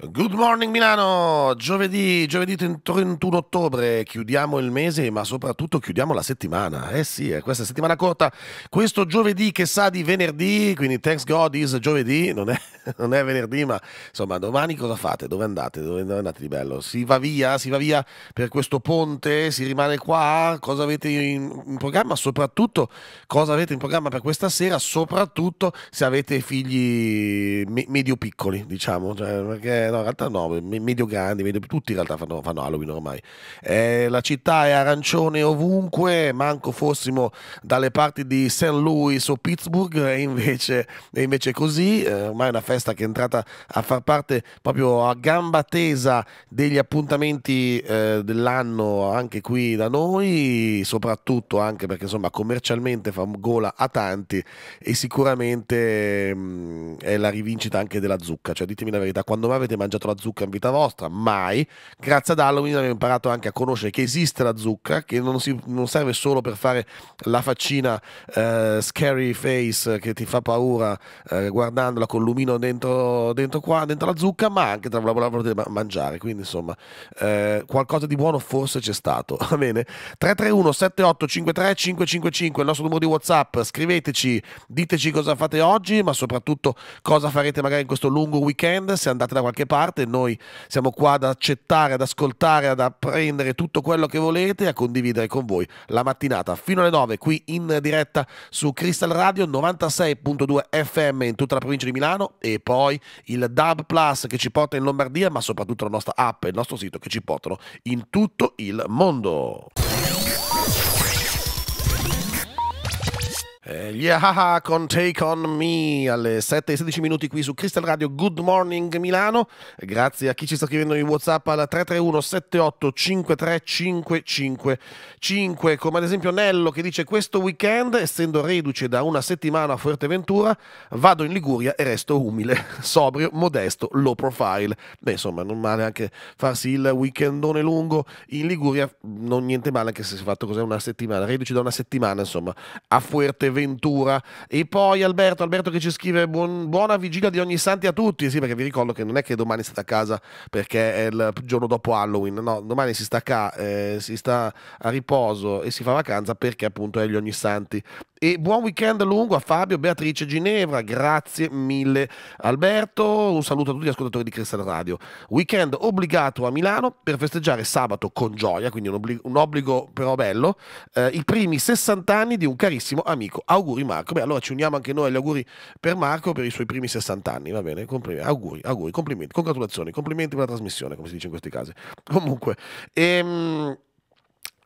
Good morning Milano, giovedì, giovedì 31 ottobre, chiudiamo il mese ma soprattutto chiudiamo la settimana, eh sì, eh, è questa settimana corta, questo giovedì che sa di venerdì, quindi thanks God is giovedì, non è, non è venerdì ma insomma domani cosa fate, dove andate, dove, andate di bello, si va via, si va via per questo ponte, si rimane qua, cosa avete in, in programma, soprattutto cosa avete in programma per questa sera, soprattutto se avete figli me, medio piccoli diciamo, cioè, perché no, in realtà no, medio grandi, medio, tutti in realtà fanno, fanno Halloween ormai. Eh, la città è arancione ovunque, manco fossimo dalle parti di St. Louis o Pittsburgh, e invece, è invece così, eh, ormai è una festa che è entrata a far parte proprio a gamba tesa degli appuntamenti eh, dell'anno anche qui da noi, soprattutto anche perché insomma commercialmente fa gola a tanti e sicuramente mh, mm, è la rivincita anche della zucca, cioè ditemi la verità, quando mai avete mangiato la zucca in vita vostra, mai. Grazie ad Halloween abbiamo imparato anche a conoscere che esiste la zucca, che non, si, non serve solo per fare la faccina eh, scary face che ti fa paura eh, guardandola col lumino dentro, dentro, qua, dentro la zucca, ma anche tra la volete mangiare. Quindi insomma, eh, qualcosa di buono forse c'è stato. Va bene? 331 7853 555 il nostro numero di WhatsApp. Scriveteci, diteci cosa fate oggi, ma soprattutto cosa farete magari in questo lungo weekend, se andate da qualche parte, noi siamo qua ad accettare, ad ascoltare, ad apprendere tutto quello che volete e a condividere con voi la mattinata fino alle 9 qui in diretta su Crystal Radio 96.2 FM in tutta la provincia di Milano e poi il Dub Plus che ci porta in Lombardia ma soprattutto la nostra app e il nostro sito che ci portano in tutto il mondo. Eh, gli con Take On Me alle 7 e 16 minuti qui su Crystal Radio Good Morning Milano. Grazie a chi ci sta scrivendo in WhatsApp al 331 78 53555 come ad esempio Nello che dice questo weekend essendo reduce da una settimana a Fuerteventura vado in Liguria e resto umile, sobrio, modesto, low profile. Beh insomma non male anche farsi il weekendone lungo in Liguria, non niente male anche se si è fatto cos'è una settimana, reduce da una settimana insomma a Fuerteventura. Ventura. E poi Alberto, Alberto che ci scrive buon, buona vigilia di ogni santi a tutti. Sì, perché vi ricordo che non è che domani state a casa perché è il giorno dopo Halloween, no, domani si sta, ca- eh, si sta a riposo e si fa vacanza perché appunto è gli ogni santi. E buon weekend lungo a Fabio, Beatrice, Ginevra, grazie mille Alberto, un saluto a tutti gli ascoltatori di Cristal Radio. Weekend obbligato a Milano per festeggiare sabato con gioia, quindi un obbligo, un obbligo però bello, eh, i primi 60 anni di un carissimo amico auguri Marco. Beh, allora ci uniamo anche noi agli auguri per Marco per i suoi primi 60 anni, va bene? Complimenti, auguri, auguri, complimenti, congratulazioni, complimenti per la trasmissione, come si dice in questi casi. Comunque, ehm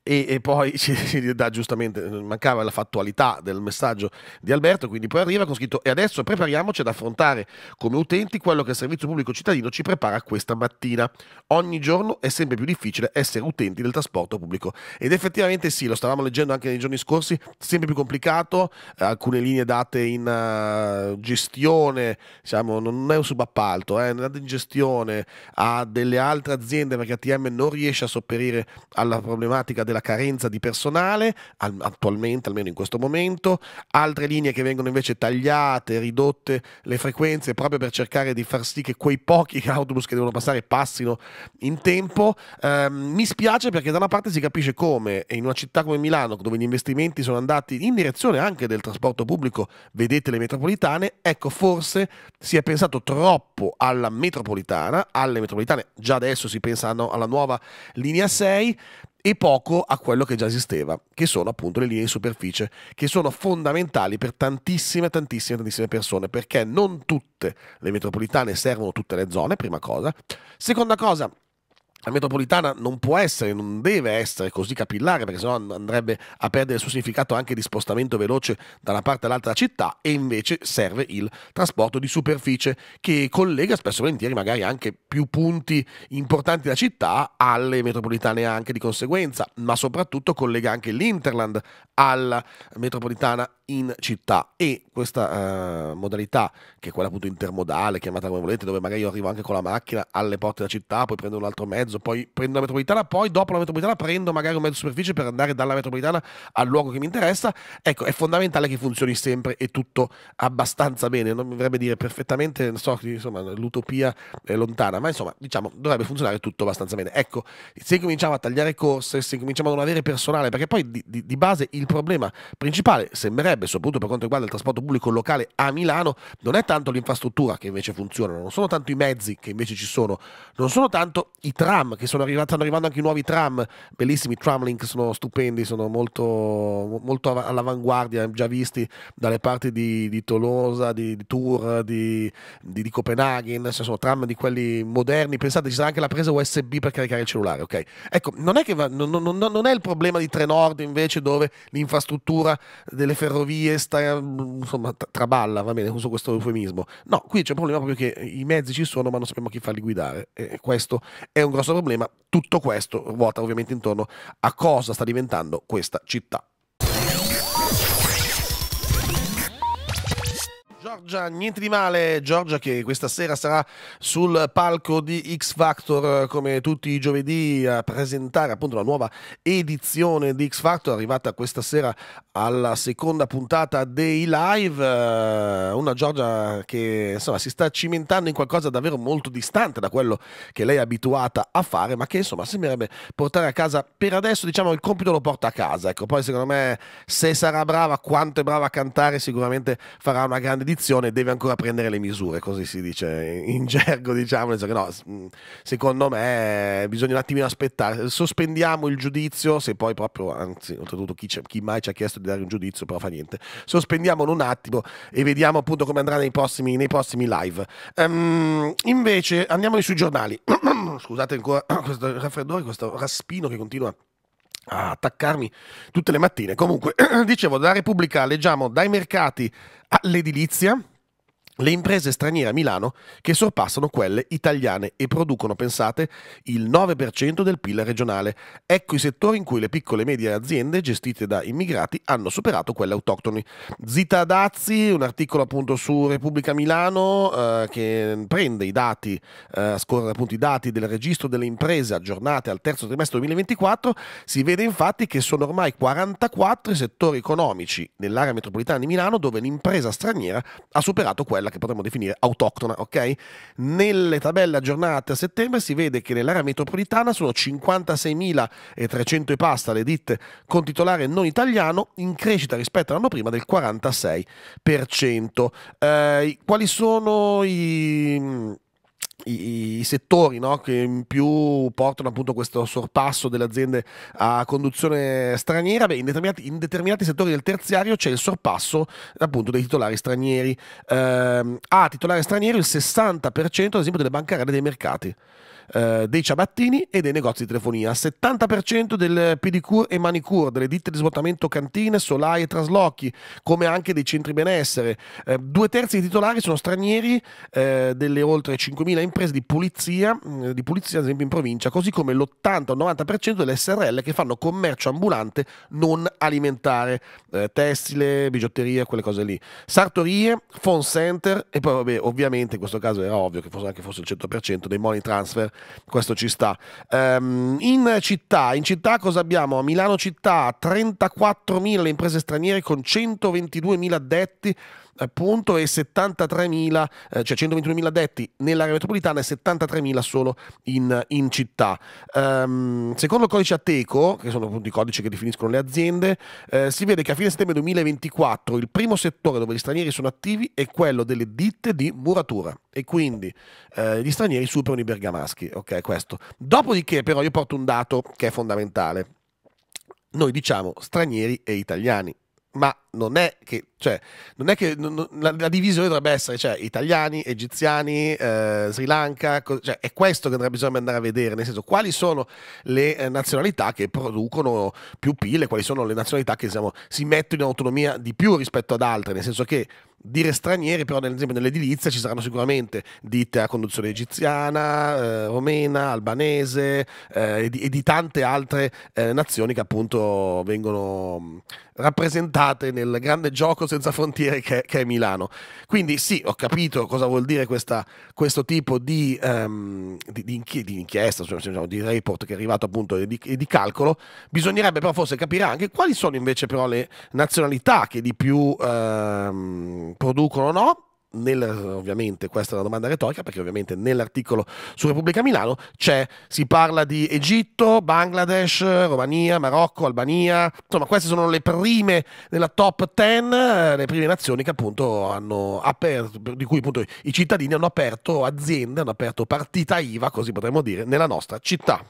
e, e, poi ci, ci dà giustamente, mancava la fattualità del messaggio di Alberto, quindi poi arriva con scritto e adesso prepariamoci ad affrontare come utenti quello che il servizio pubblico cittadino ci prepara questa mattina. Ogni giorno è sempre più difficile essere utenti del trasporto pubblico ed effettivamente sì, lo stavamo leggendo anche nei giorni scorsi, sempre più complicato, alcune linee date in uh, gestione, diciamo, non è un subappalto, è eh, in gestione a delle altre aziende perché ATM non riesce a sopperire alla problematica del della carenza di personale, attualmente almeno in questo momento, altre linee che vengono invece tagliate, ridotte le frequenze proprio per cercare di far sì che quei pochi autobus che devono passare passino in tempo. Eh, mi spiace perché da una parte si capisce come in una città come Milano, dove gli investimenti sono andati in direzione anche del trasporto pubblico, vedete le metropolitane, ecco forse si è pensato troppo alla metropolitana, alle metropolitane già adesso si pensano alla nuova linea 6, e poco a quello che già esisteva, che sono appunto le linee di superficie, che sono fondamentali per tantissime, tantissime, tantissime persone, perché non tutte le metropolitane servono tutte le zone, prima cosa. Seconda cosa, la metropolitana non può essere, non deve essere così capillare perché sennò andrebbe a perdere il suo significato anche di spostamento veloce da una parte all'altra della città e invece serve il trasporto di superficie che collega spesso e volentieri magari anche più punti importanti della città alle metropolitane anche di conseguenza, ma soprattutto collega anche l'Interland alla metropolitana in città e questa eh, modalità che è quella appunto intermodale, chiamata come volete, dove magari io arrivo anche con la macchina alle porte della città, poi prendo un altro mezzo mezzo, poi prendo la metropolitana, poi dopo la metropolitana prendo magari un mezzo superficie per andare dalla metropolitana al luogo che mi interessa. Ecco, è fondamentale che funzioni sempre e tutto abbastanza bene, non mi dovrebbe dire perfettamente, non so, insomma, l'utopia è lontana, ma insomma, diciamo, dovrebbe funzionare tutto abbastanza bene. Ecco, se cominciamo a tagliare corse, se cominciamo a non avere personale, perché poi di, di, di base il problema principale sembrerebbe, soprattutto per quanto riguarda il trasporto pubblico locale a Milano, non è tanto l'infrastruttura che invece funziona, non sono tanto i mezzi che invece ci sono, non sono tanto i tram tram, che sono arrivati, stanno arrivando anche i nuovi tram, bellissimi tramlink, sono stupendi, sono molto, molto all'avanguardia, già visti dalle parti di, di Tolosa, di, di Tours, di, di, di, Copenaghen, cioè sono tram di quelli moderni, pensate ci sarà anche la presa USB per caricare il cellulare, ok? Ecco, non è, che va, non, non, non è il problema di Trenord invece dove l'infrastruttura delle ferrovie sta, insomma, traballa, va bene, uso questo eufemismo. No, qui c'è un problema proprio che i mezzi ci sono ma non sappiamo chi farli guidare e questo è un grosso problema, tutto questo ruota ovviamente intorno a cosa sta diventando questa città. Giorgia, niente di male, Giorgia che questa sera sarà sul palco di X Factor eh, come tutti i giovedì a presentare appunto la nuova edizione di X Factor arrivata questa sera alla seconda puntata dei live, eh, una Giorgia che insomma si sta cimentando in qualcosa davvero molto distante da quello che lei è abituata a fare, ma che insomma sembrerebbe portare a casa per adesso, diciamo il compito lo porta a casa, ecco, poi secondo me se sarà brava, quanto è brava a cantare sicuramente farà una grande edizione situazione deve ancora prendere le misure, così si dice in gergo, diciamo, no, mm, secondo me bisogna un attimino aspettare, sospendiamo il giudizio, se poi proprio, anzi, oltretutto chi, chi mai ci ha chiesto di dare un giudizio, però fa niente, sospendiamolo un attimo e vediamo appunto come andrà nei prossimi, nei prossimi live. Um, invece andiamo sui giornali, scusate ancora questo raffreddore, questo raspino che continua a attaccarmi tutte le mattine. Comunque, dicevo, dalla Repubblica leggiamo dai mercati all'edilizia le imprese straniere a Milano che sorpassano quelle italiane e producono, pensate, il 9% del PIL regionale. Ecco i settori in cui le piccole e medie aziende gestite da immigrati hanno superato quelle autoctoni. Zita Dazzi, un articolo appunto su Repubblica Milano eh, che prende i dati, eh, scorre appunto i dati del registro delle imprese aggiornate al terzo trimestre 2024, si vede infatti che sono ormai 44 i settori economici nell'area metropolitana di Milano dove l'impresa straniera ha superato quella che potremmo definire autoctona, ok? Nelle tabelle aggiornate a settembre si vede che nell'area metropolitana sono 56.300 e pasta le ditte con titolare non italiano in crescita rispetto all'anno prima del 46%. Eh, quali sono i i, i settori no? che in più portano appunto questo sorpasso delle aziende a conduzione straniera, beh, in, determinati, in, determinati, settori del terziario c'è il sorpasso appunto dei titolari stranieri. Eh, a titolare straniero il 60% ad esempio delle bancarelle dei mercati. Eh, dei ciabattini e dei negozi di telefonia, 70% del pedicure e manicure, delle ditte di svuotamento cantine, solai e traslochi, come anche dei centri benessere. Eh, due terzi dei titolari sono stranieri eh, delle oltre 5.000 imprese di pulizia, mm, di pulizia ad esempio in provincia, così come l'80-90% delle SRL che fanno commercio ambulante non alimentare, eh, tessile, bigiotteria, quelle cose lì. Sartorie, phone center e poi vabbè, ovviamente in questo caso era ovvio che fosse anche fosse il 100% dei money transfer questo ci sta. Um, in, città, in città cosa abbiamo? A Milano città 34.000 imprese straniere con 122.000 addetti appunto eh, e 73.000, eh, cioè 121.000 addetti nell'area metropolitana e 73.000 solo in, in città. Um, secondo il codice Ateco, che sono appunto i codici che definiscono le aziende, eh, si vede che a fine settembre 2024 il primo settore dove gli stranieri sono attivi è quello delle ditte di muratura e quindi eh, gli stranieri superano i bergamaschi, ok questo. Dopodiché però io porto un dato che è fondamentale. Noi diciamo stranieri e italiani, ma non è che, cioè, non è che non, la, la, divisione dovrebbe essere cioè, italiani, egiziani, eh, Sri Lanka, cioè, è questo che bisogna andare a vedere, nel senso quali sono le eh, nazionalità che producono più pile, quali sono le nazionalità che diciamo, si mettono in autonomia di più rispetto ad altre, nel senso che dire stranieri, però nel, esempio nell'edilizia ci saranno sicuramente ditte a conduzione egiziana, eh, romena, albanese eh, e, di, e, di, tante altre eh, nazioni che appunto vengono mm, rappresentate nel grande gioco senza frontiere che, che, è Milano. Quindi sì, ho capito cosa vuol dire questa, questo tipo di, um, di, di inchiesta, cioè, di report che è arrivato appunto e di, calcolo, bisognerebbe però forse capire anche quali sono invece però le nazionalità che di più... Um, producono o no. Nel, ovviamente questa è una domanda retorica perché ovviamente nell'articolo su Repubblica Milano c'è, si parla di Egitto, Bangladesh, Romania, Marocco, Albania, insomma queste sono le prime nella top 10, eh, le prime nazioni che appunto hanno aperto, di cui appunto i cittadini hanno aperto aziende, hanno aperto partita IVA, così potremmo dire, nella nostra città.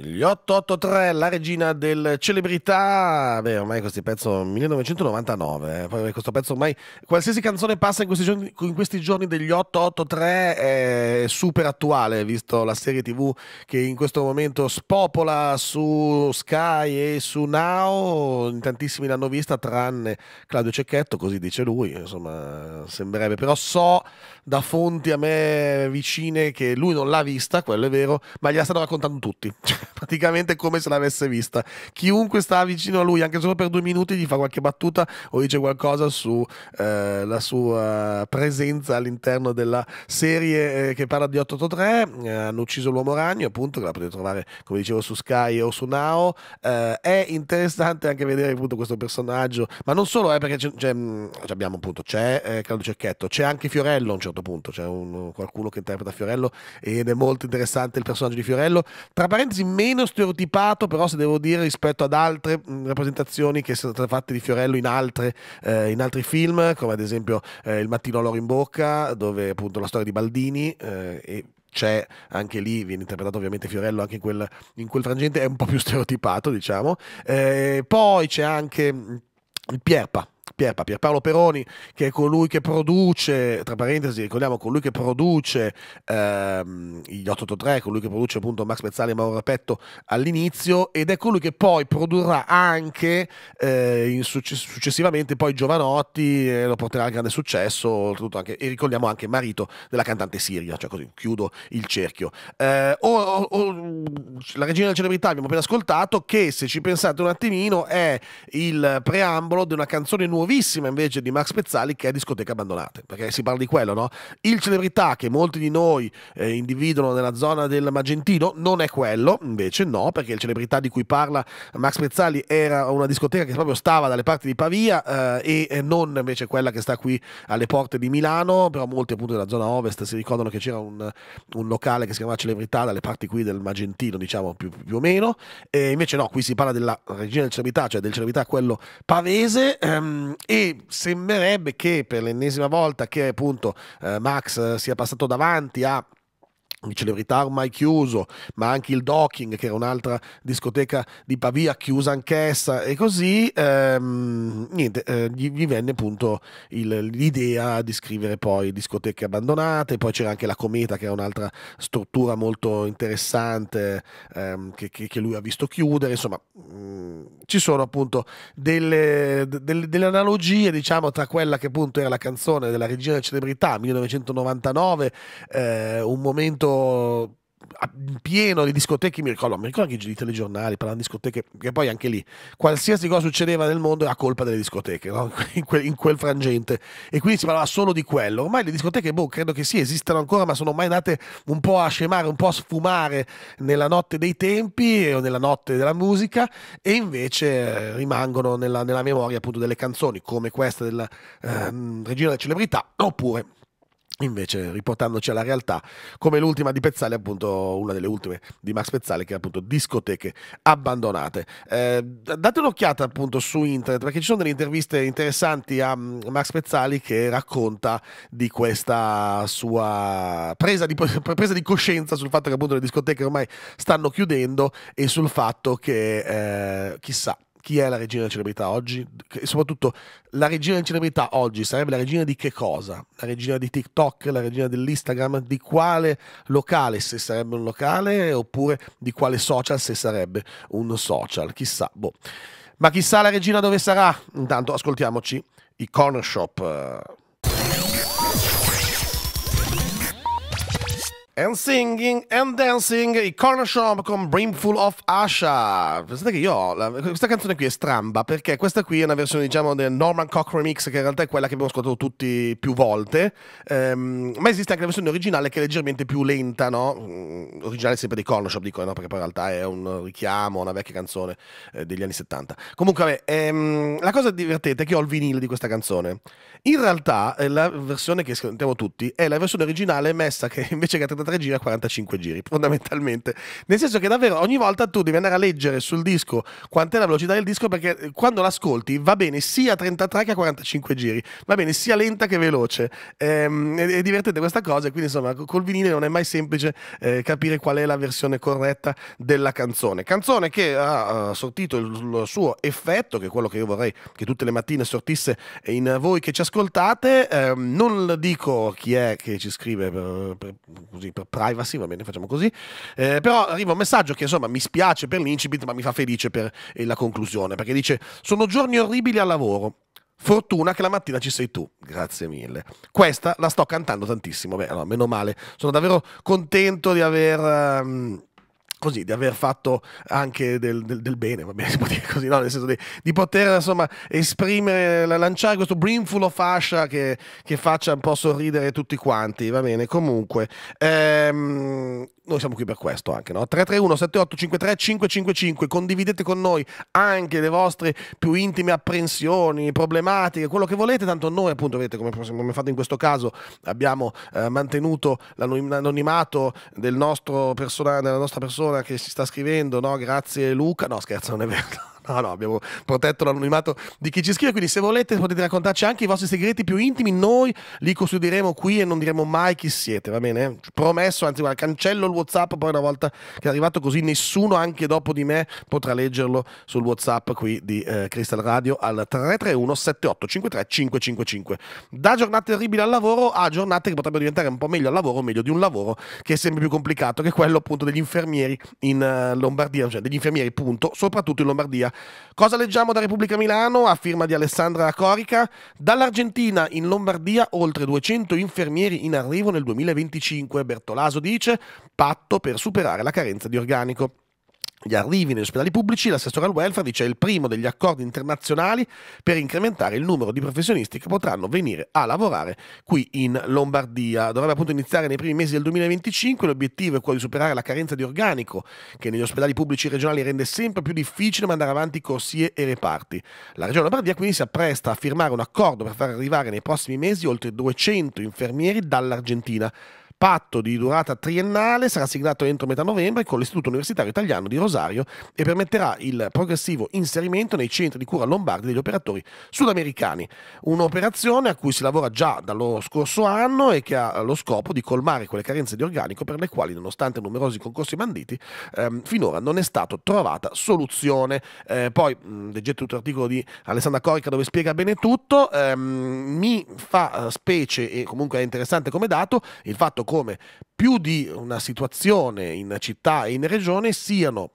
Gli 883, la regina del celebrità, beh ormai questo pezzo 1999, eh. Poi questo pezzo ormai, qualsiasi canzone passa in questi giorni, in questi giorni degli 883 è super attuale, visto la serie tv che in questo momento spopola su Sky e su Now, in tantissimi l'hanno vista tranne Claudio Cecchetto, così dice lui, insomma sembrerebbe, però so da fonti a me vicine che lui non l'ha vista, quello è vero, ma gliela stanno raccontando tutti. praticamente come se l'avesse vista. Chiunque sta vicino a lui, anche solo per due minuti, gli fa qualche battuta o dice qualcosa sulla eh, sua presenza all'interno della serie eh, che parla di 883. Eh, hanno ucciso l'uomo ragno, appunto, che la potete trovare, come dicevo, su Sky o su Now. Eh, è interessante anche vedere appunto questo personaggio, ma non solo, eh, perché c'è, c'è, abbiamo appunto, c'è eh, Claudio Cerchetto, c'è anche Fiorello a un certo punto, c'è un, qualcuno che interpreta Fiorello ed è molto interessante il personaggio di Fiorello. Tra parentesi, meno stereotipato, però se devo dire rispetto ad altre mm, rappresentazioni che sono state fatte di Fiorello in, altre, eh, in altri film, come ad esempio eh, Il mattino all'oro in bocca, dove appunto la storia di Baldini eh, e c'è anche lì, viene interpretato ovviamente Fiorello anche in quel, in quel frangente, è un po' più stereotipato diciamo. Eh, poi c'è anche il mm, Pierpa Pierpa, Pierpaolo Peroni, che è colui che produce, tra parentesi, ricordiamo colui che produce ehm, gli 883, colui che produce appunto Max Pezzali e Mauro Rapetto all'inizio, ed è colui che poi produrrà anche eh, success successivamente poi Giovanotti e eh, lo porterà al grande successo, oltretutto anche, e ricordiamo anche marito della cantante Siria, cioè così chiudo il cerchio. Eh, o, o, la regina della celebrità abbiamo appena ascoltato, che se ci pensate un attimino è il preambolo di una canzone nuovissima invece di Max Pezzali che è Discoteche Abbandonate, perché si parla di quello, no? Il celebrità che molti di noi eh, individuano nella zona del Magentino non è quello, invece no, perché il celebrità di cui parla Max Pezzali era una discoteca che proprio stava dalle parti di Pavia eh, e eh, non invece quella che sta qui alle porte di Milano, però molti appunto della zona ovest si ricordano che c'era un, un locale che si chiamava Celebrità dalle parti qui del Magentino, diciamo più, più o meno, e invece no, qui si parla della regina del celebrità, cioè del celebrità quello pavese. Ehm, Ehm, e, sembrerebbe che per l'ennesima volta che appunto eh, Max eh, sia passato davanti a di celebrità ormai chiuso, ma anche il Docking, che era un'altra discoteca di Pavia chiusa anch'essa, e così ehm, niente, eh, gli, gli, venne appunto il, l'idea di scrivere poi discoteche abbandonate, poi c'era anche la Cometa, che era un'altra struttura molto interessante ehm, che, che, che, lui ha visto chiudere, insomma mh, mm, ci sono appunto delle, delle, delle, analogie diciamo tra quella che appunto era la canzone della regina delle celebrità 1999, eh, un momento pieno di discoteche, mi ricordo, mi ricordo anche i telegiornali parlavano di discoteche, che poi anche lì qualsiasi cosa succedeva nel mondo era colpa delle discoteche, no? in, quel, in, quel, frangente, e quindi si parlava solo di quello. Ormai le discoteche, boh, credo che sì, esistano ancora, ma sono mai andate un po' a scemare, un po' a sfumare nella notte dei tempi o nella notte della musica, e invece eh, rimangono nella, nella memoria appunto delle canzoni come questa del eh, Regina della Celebrità, oppure Invece, riportandoci alla realtà, come l'ultima di Pezzale, appunto, una delle ultime di Max Pezzale, che è appunto discoteche abbandonate. Eh, date un'occhiata appunto su internet, perché ci sono delle interviste interessanti a mm, Max Pezzali che racconta di questa sua presa di, presa di coscienza sul fatto che appunto le discoteche ormai stanno chiudendo e sul fatto che eh, chissà chi è la regina della celebrità oggi e soprattutto la regina della celebrità oggi sarebbe la regina di che cosa? La regina di TikTok, la regina dell'Instagram, di quale locale se sarebbe un locale oppure di quale social se sarebbe un social, chissà, boh. Ma chissà la regina dove sarà? Intanto ascoltiamoci i corner shop. Eh. And Singing and Dancing, i Corner Shop con Brimful of Asha. Pensate che io la, questa canzone qui è stramba perché questa qui è una versione diciamo del Norman Cock Remix che in realtà è quella che abbiamo ascoltato tutti più volte, um, ma esiste anche la versione originale che è leggermente più lenta, no? Mm, originale sempre dei Corner Shop, dico, no? Perché poi in realtà è un richiamo a una vecchia canzone eh, degli anni 70. Comunque, vabbè, um, la cosa divertente è che ho il vinile di questa canzone. In realtà eh, la versione che sentiamo tutti è la versione originale messa che invece che a 33 giri a 45 giri, fondamentalmente. Nel senso che davvero ogni volta tu devi andare a leggere sul disco quant'è la velocità del disco perché eh, quando l'ascolti va bene sia a 33 che a 45 giri, va bene sia lenta che veloce. Ehm, è, divertente questa cosa e quindi insomma col vinile non è mai semplice eh, capire qual è la versione corretta della canzone. Canzone che ha sortito il, il suo effetto, che è quello che io vorrei che tutte le mattine sortisse in voi che ci ascoltate ascoltate. Eh, non dico chi è che ci scrive per, per, così, per privacy, va bene, facciamo così. Eh, però arriva un messaggio che insomma mi spiace per l'incipit, ma mi fa felice per eh, la conclusione, perché dice sono giorni orribili al lavoro. Fortuna che la mattina ci sei tu, grazie mille. Questa la sto cantando tantissimo, beh, allora, meno male, sono davvero contento di aver... Um, così, di aver fatto anche del, del, del bene, va bene, si può dire così, no? nel senso di, di poter insomma esprimere, lanciare questo brimful of fascia che, che, faccia un po' sorridere tutti quanti, va bene, comunque. Ehm, noi siamo qui per questo anche, no? 331 7853 555, condividete con noi anche le vostre più intime apprensioni, problematiche, quello che volete, tanto noi appunto, vedete come, come fatto in questo caso, abbiamo eh, mantenuto l'anonimato del nostro persona, della nostra persona ancora che si sta scrivendo, no? Grazie Luca. No, scherzo, non è vero. No, ah, no, abbiamo protetto l'anonimato di chi ci scrive, quindi se volete potete raccontarci anche i vostri segreti più intimi, noi li custodiremo qui e non diremo mai chi siete, va bene? Promesso, anzi guarda, cancello il Whatsapp, poi una volta che è arrivato così nessuno anche dopo di me potrà leggerlo sul Whatsapp qui di eh, Crystal Radio al 331 7853 555. Da giornate terribili al lavoro a giornate che potrebbero diventare un po' meglio al lavoro, meglio di un lavoro che è sempre più complicato, che è quello appunto degli infermieri in uh, Lombardia, cioè degli infermieri punto, soprattutto in Lombardia Cosa leggiamo da Repubblica Milano a firma di Alessandra Corica? Dall'Argentina in Lombardia oltre 200 infermieri in arrivo nel 2025. Bertolaso dice patto per superare la carenza di organico gli arrivi negli ospedali pubblici, l'assessore al welfare dice è il primo degli accordi internazionali per incrementare il numero di professionisti che potranno venire a lavorare qui in Lombardia. Dovrebbe appunto iniziare nei primi mesi del 2025, l'obiettivo è quello di superare la carenza di organico che negli ospedali pubblici regionali rende sempre più difficile mandare avanti corsie e reparti. La regione Lombardia quindi si appresta a firmare un accordo per far arrivare nei prossimi mesi oltre 200 infermieri dall'Argentina patto di durata triennale sarà siglato entro metà novembre con l'Istituto Universitario Italiano di Rosario e permetterà il progressivo inserimento nei centri di cura lombardi degli operatori sudamericani. Un'operazione a cui si lavora già dallo scorso anno e che ha lo scopo di colmare quelle carenze di organico per le quali, nonostante numerosi concorsi banditi, ehm, finora non è stata trovata soluzione. Eh, poi mh, leggete tutto l'articolo di Alessandra Corica dove spiega bene tutto. Ehm, mi fa eh, specie e comunque è interessante come dato il fatto come più di una situazione in città e in regione siano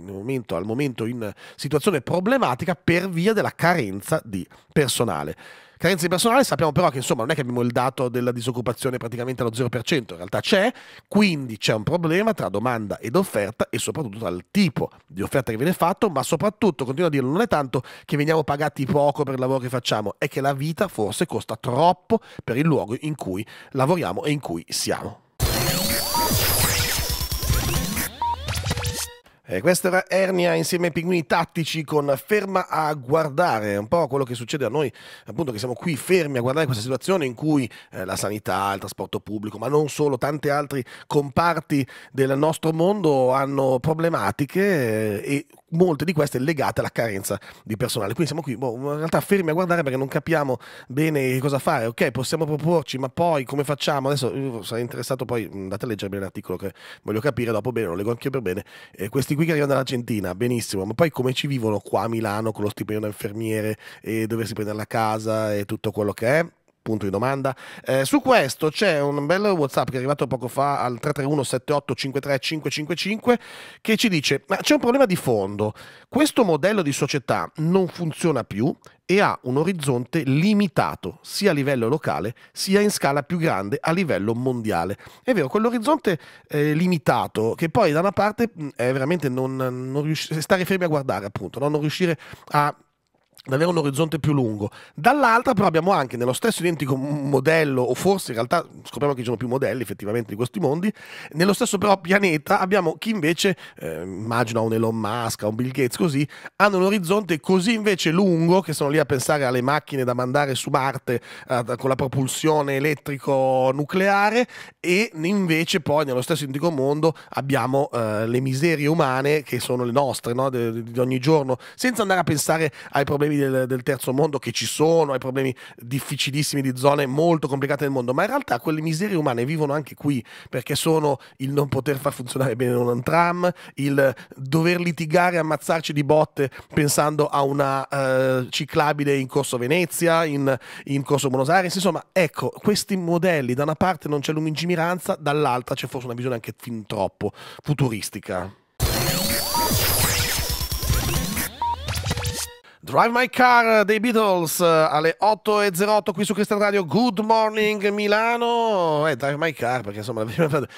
momento, al momento in situazione problematica per via della carenza di personale. Carenze di personale sappiamo però che insomma non è che abbiamo il dato della disoccupazione praticamente allo 0%, in realtà c'è, quindi c'è un problema tra domanda ed offerta e soprattutto dal tipo di offerta che viene fatto, ma soprattutto, continuo a dirlo, non è tanto che veniamo pagati poco per il lavoro che facciamo, è che la vita forse costa troppo per il luogo in cui lavoriamo e in cui siamo. Eh, questa era Ernia insieme ai pinguini tattici con Ferma a guardare, un po' quello che succede a noi, appunto che siamo qui fermi a guardare questa situazione in cui eh, la sanità, il trasporto pubblico, ma non solo, tanti altri comparti del nostro mondo hanno problematiche eh, e molte di queste legate alla carenza di personale. Quindi siamo qui, boh, in realtà fermi a guardare perché non capiamo bene cosa fare. Ok, possiamo proporci, ma poi come facciamo? Adesso sarei interessato poi, andate a leggere bene l'articolo che voglio capire dopo bene, lo leggo anche io per bene. Eh, questi qui che arrivano dall'Argentina, benissimo, ma poi come ci vivono qua a Milano con lo stipendio da infermiere e doversi prendere la casa e tutto quello che è? punto di domanda. Eh, su questo c'è un bel WhatsApp che è arrivato poco fa al 331 78 53 555 che ci dice: Ma c'è un problema di fondo. Questo modello di società non funziona più e ha un orizzonte limitato sia a livello locale sia in scala più grande a livello mondiale. È vero, quell'orizzonte eh, limitato che poi da una parte è veramente non, non riuscire, stare fermi a guardare appunto, no? non riuscire a ad avere un orizzonte più lungo. Dall'altra però abbiamo anche nello stesso identico modello, o forse in realtà scopriamo che ci sono più modelli effettivamente di questi mondi, nello stesso però pianeta abbiamo chi invece, eh, immagino un Elon Musk, un Bill Gates così, hanno un orizzonte così invece lungo che sono lì a pensare alle macchine da mandare su Marte eh, con la propulsione elettrico-nucleare e invece poi nello stesso identico mondo abbiamo eh, le miserie umane che sono le nostre no? di ogni giorno, senza andare a pensare ai problemi del, del, terzo mondo che ci sono, ai problemi difficilissimi di zone molto complicate del mondo, ma in realtà quelle miserie umane vivono anche qui perché sono il non poter far funzionare bene un tram, il dover litigare, ammazzarci di botte pensando a una eh, ciclabile in corso Venezia, in, in corso Buenos Aires, insomma, ecco, questi modelli da una parte non c'è lungimiranza, dall'altra c'è forse una visione anche fin troppo futuristica. Drive My Car dei Beatles eh, alle 8.08 qui su Cristian Radio. Good morning Milano. Eh, Drive My Car perché insomma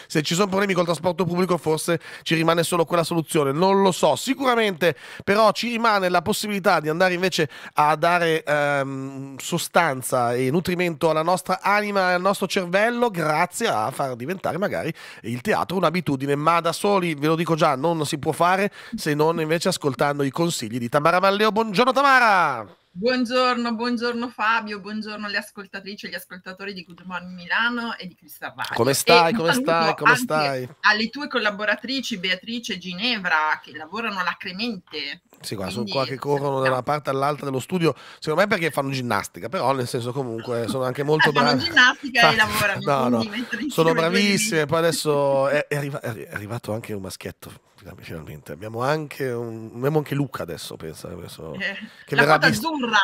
se ci sono problemi col trasporto pubblico forse ci rimane solo quella soluzione. Non lo so. Sicuramente però ci rimane la possibilità di andare invece a dare ehm, sostanza e nutrimento alla nostra anima e al nostro cervello grazie a far diventare magari il teatro un'abitudine. Ma da soli, ve lo dico già, non si può fare se non invece ascoltando i consigli di Tamara Valleo. Buongiorno Tamara. Tamara! Buongiorno, buongiorno Fabio, buongiorno alle ascoltatrici e gli ascoltatori di Good Morning Milano e di Cristal Radio. Come stai, come stai, come stai? Alle tue collaboratrici Beatrice e Ginevra che lavorano lacrimente. Sì, qua sono qua che corrono da una parte all'altra dello studio, secondo me perché fanno ginnastica, però nel senso comunque sono anche molto ah, bravi. fanno ginnastica e lavorano. No, no. Sono bravissime, poi adesso è, è, arriva... è arrivato anche un maschietto finalmente. Abbiamo anche, un, abbiamo anche Luca adesso, pensa. Adesso, eh, che, verrà bis,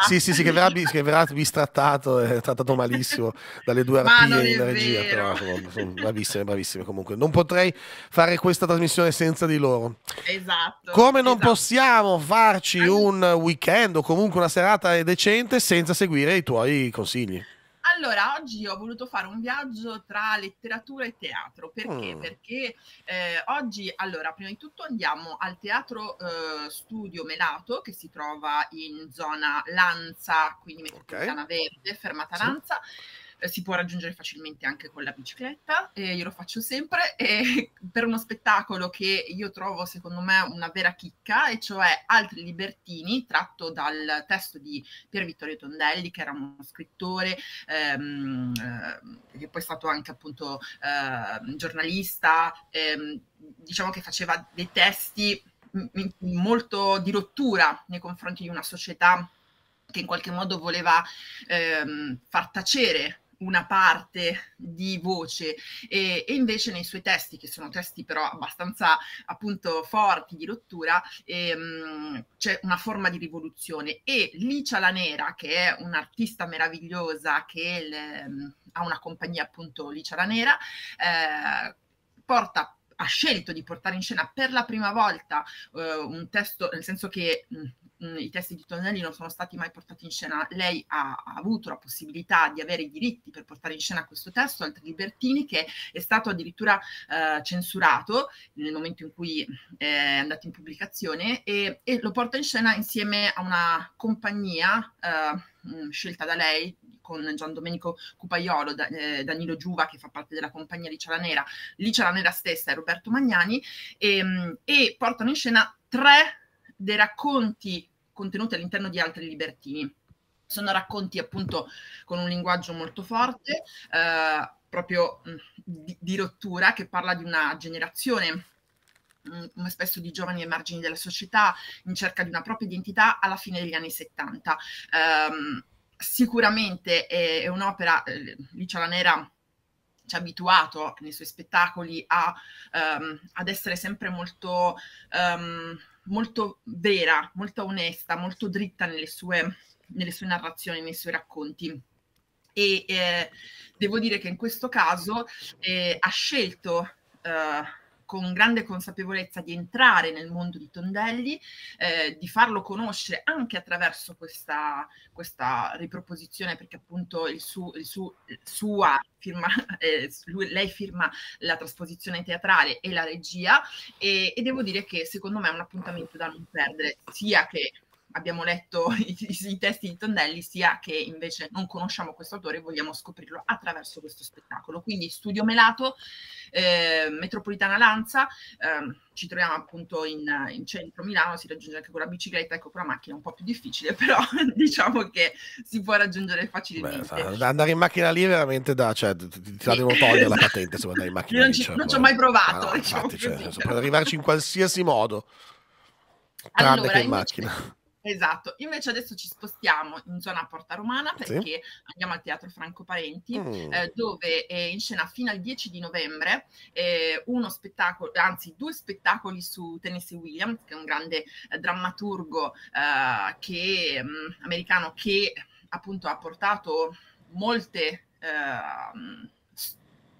sì, sì, sì, che, verrà che verrà bistrattato, eh, trattato malissimo dalle due arpie in regia. Però, sono, sono bravissime, bravissime comunque. Non potrei fare questa trasmissione senza di loro. Esatto. Come non esatto. possiamo farci un weekend o comunque una serata decente senza seguire i tuoi consigli? Allora, oggi ho voluto fare un viaggio tra letteratura e teatro. Perché? Mm. Perché eh, oggi, allora, prima di tutto andiamo al Teatro eh, Studio Melato, che si trova in zona Lanza, quindi metropolitana okay. verde, fermata sì. Lanza eh, si può raggiungere facilmente anche con la bicicletta, e io lo faccio sempre, e, per uno spettacolo che io trovo secondo me una vera chicca, e cioè Altri Libertini, tratto dal testo di Pier Vittorio Tondelli, che era uno scrittore, ehm, eh, che poi è stato anche appunto eh, giornalista, ehm, diciamo che faceva dei testi molto di rottura nei confronti di una società che in qualche modo voleva ehm, far tacere una parte di voce e, e, invece nei suoi testi, che sono testi però abbastanza appunto forti di rottura, ehm, c'è una forma di rivoluzione e Licia La Nera, che è un'artista meravigliosa che le, ehm, ha una compagnia appunto Licia La Nera, eh, porta ha scelto di portare in scena per la prima volta eh, un testo, nel senso che mh, mh, i testi di Tonelli non sono stati mai portati in scena. Lei ha, ha, avuto la possibilità di avere i diritti per portare in scena questo testo, Altri Libertini, che è stato addirittura eh, censurato nel momento in cui eh, è andato in pubblicazione e, e lo porta in scena insieme a una compagnia eh, scelta da lei, con Gian Domenico Cupaiolo, da, eh, Danilo Giuva che fa parte della compagnia Licia la Nera, Licia la Nera stessa e Roberto Magnani e, e portano in scena tre dei racconti contenuti all'interno di altri libertini. Sono racconti appunto con un linguaggio molto forte, eh, proprio mm, di, di rottura, che parla di una generazione mm, come spesso di giovani ai margini della società, in cerca di una propria identità alla fine degli anni 70. Um, ehm, sicuramente è, è un'opera, eh, Licia la Nera ci ha abituato nei suoi spettacoli a, um, ad essere sempre molto... Um, molto vera, molto onesta, molto dritta nelle sue, nelle sue narrazioni, nei suoi racconti. E eh, devo dire che in questo caso eh, ha scelto eh, con grande consapevolezza di entrare nel mondo di Tondelli, eh, di farlo conoscere anche attraverso questa, questa riproposizione, perché appunto il su, il su, sua firma, eh, lui, lei firma la trasposizione teatrale e la regia e, e devo dire che secondo me è un appuntamento da non perdere, sia che abbiamo letto i, i testi di Tonnelli, sia che invece non conosciamo questo autore e vogliamo scoprirlo attraverso questo spettacolo. Quindi Studio Melato, eh, Metropolitana Lanza, eh, ci troviamo appunto in, in, centro Milano, si raggiunge anche con la bicicletta, ecco con la macchina è un po' più difficile, però diciamo che si può raggiungere facilmente. Beh, andare in macchina lì è veramente da, cioè, ti, ti la devono togliere la patente se andare in macchina non, lì. Ci, cioè, non ci ho mai provato, ah, no, diciamo infatti, cioè, per arrivarci in qualsiasi modo tranne allora, che in invece, macchina. Esatto, invece adesso ci spostiamo in zona Porta Romana perché sì. andiamo al Teatro Franco Parenti, mm. eh, dove è in scena fino al 10 di novembre eh, uno spettacolo, anzi due spettacoli su Tennessee Williams, che è un grande eh, drammaturgo eh, che, mh, mm, americano che appunto ha portato molte ehm,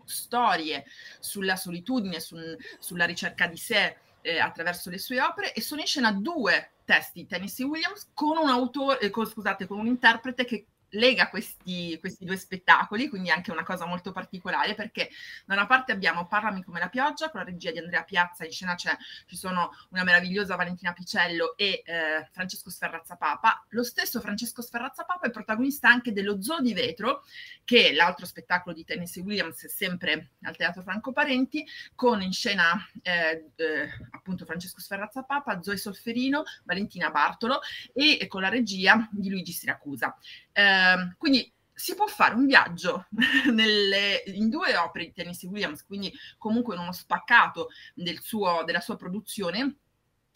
storie sulla solitudine, sul, sulla ricerca di sé eh, attraverso le sue opere e sono in scena due testi di Tennessee Williams con un autore, eh, con, scusate, con un interprete che lega questi, questi, due spettacoli, quindi anche una cosa molto particolare, perché da una parte abbiamo Parlami come la pioggia, con la regia di Andrea Piazza, in scena ci sono una meravigliosa Valentina Picello e eh, Francesco Sferrazza Papa. Lo stesso Francesco Sferrazza Papa è protagonista anche dello Zoo di Vetro, che è l'altro spettacolo di Tennessee Williams, sempre al Teatro Franco Parenti, con in scena eh, eh, appunto Francesco Sferrazza Papa, Zoe Solferino, Valentina Bartolo e, e con la regia di Luigi Siracusa. Ehm, quindi si può fare un viaggio nelle, in due opere di Tennessee Williams, quindi comunque in uno spaccato del suo, della sua produzione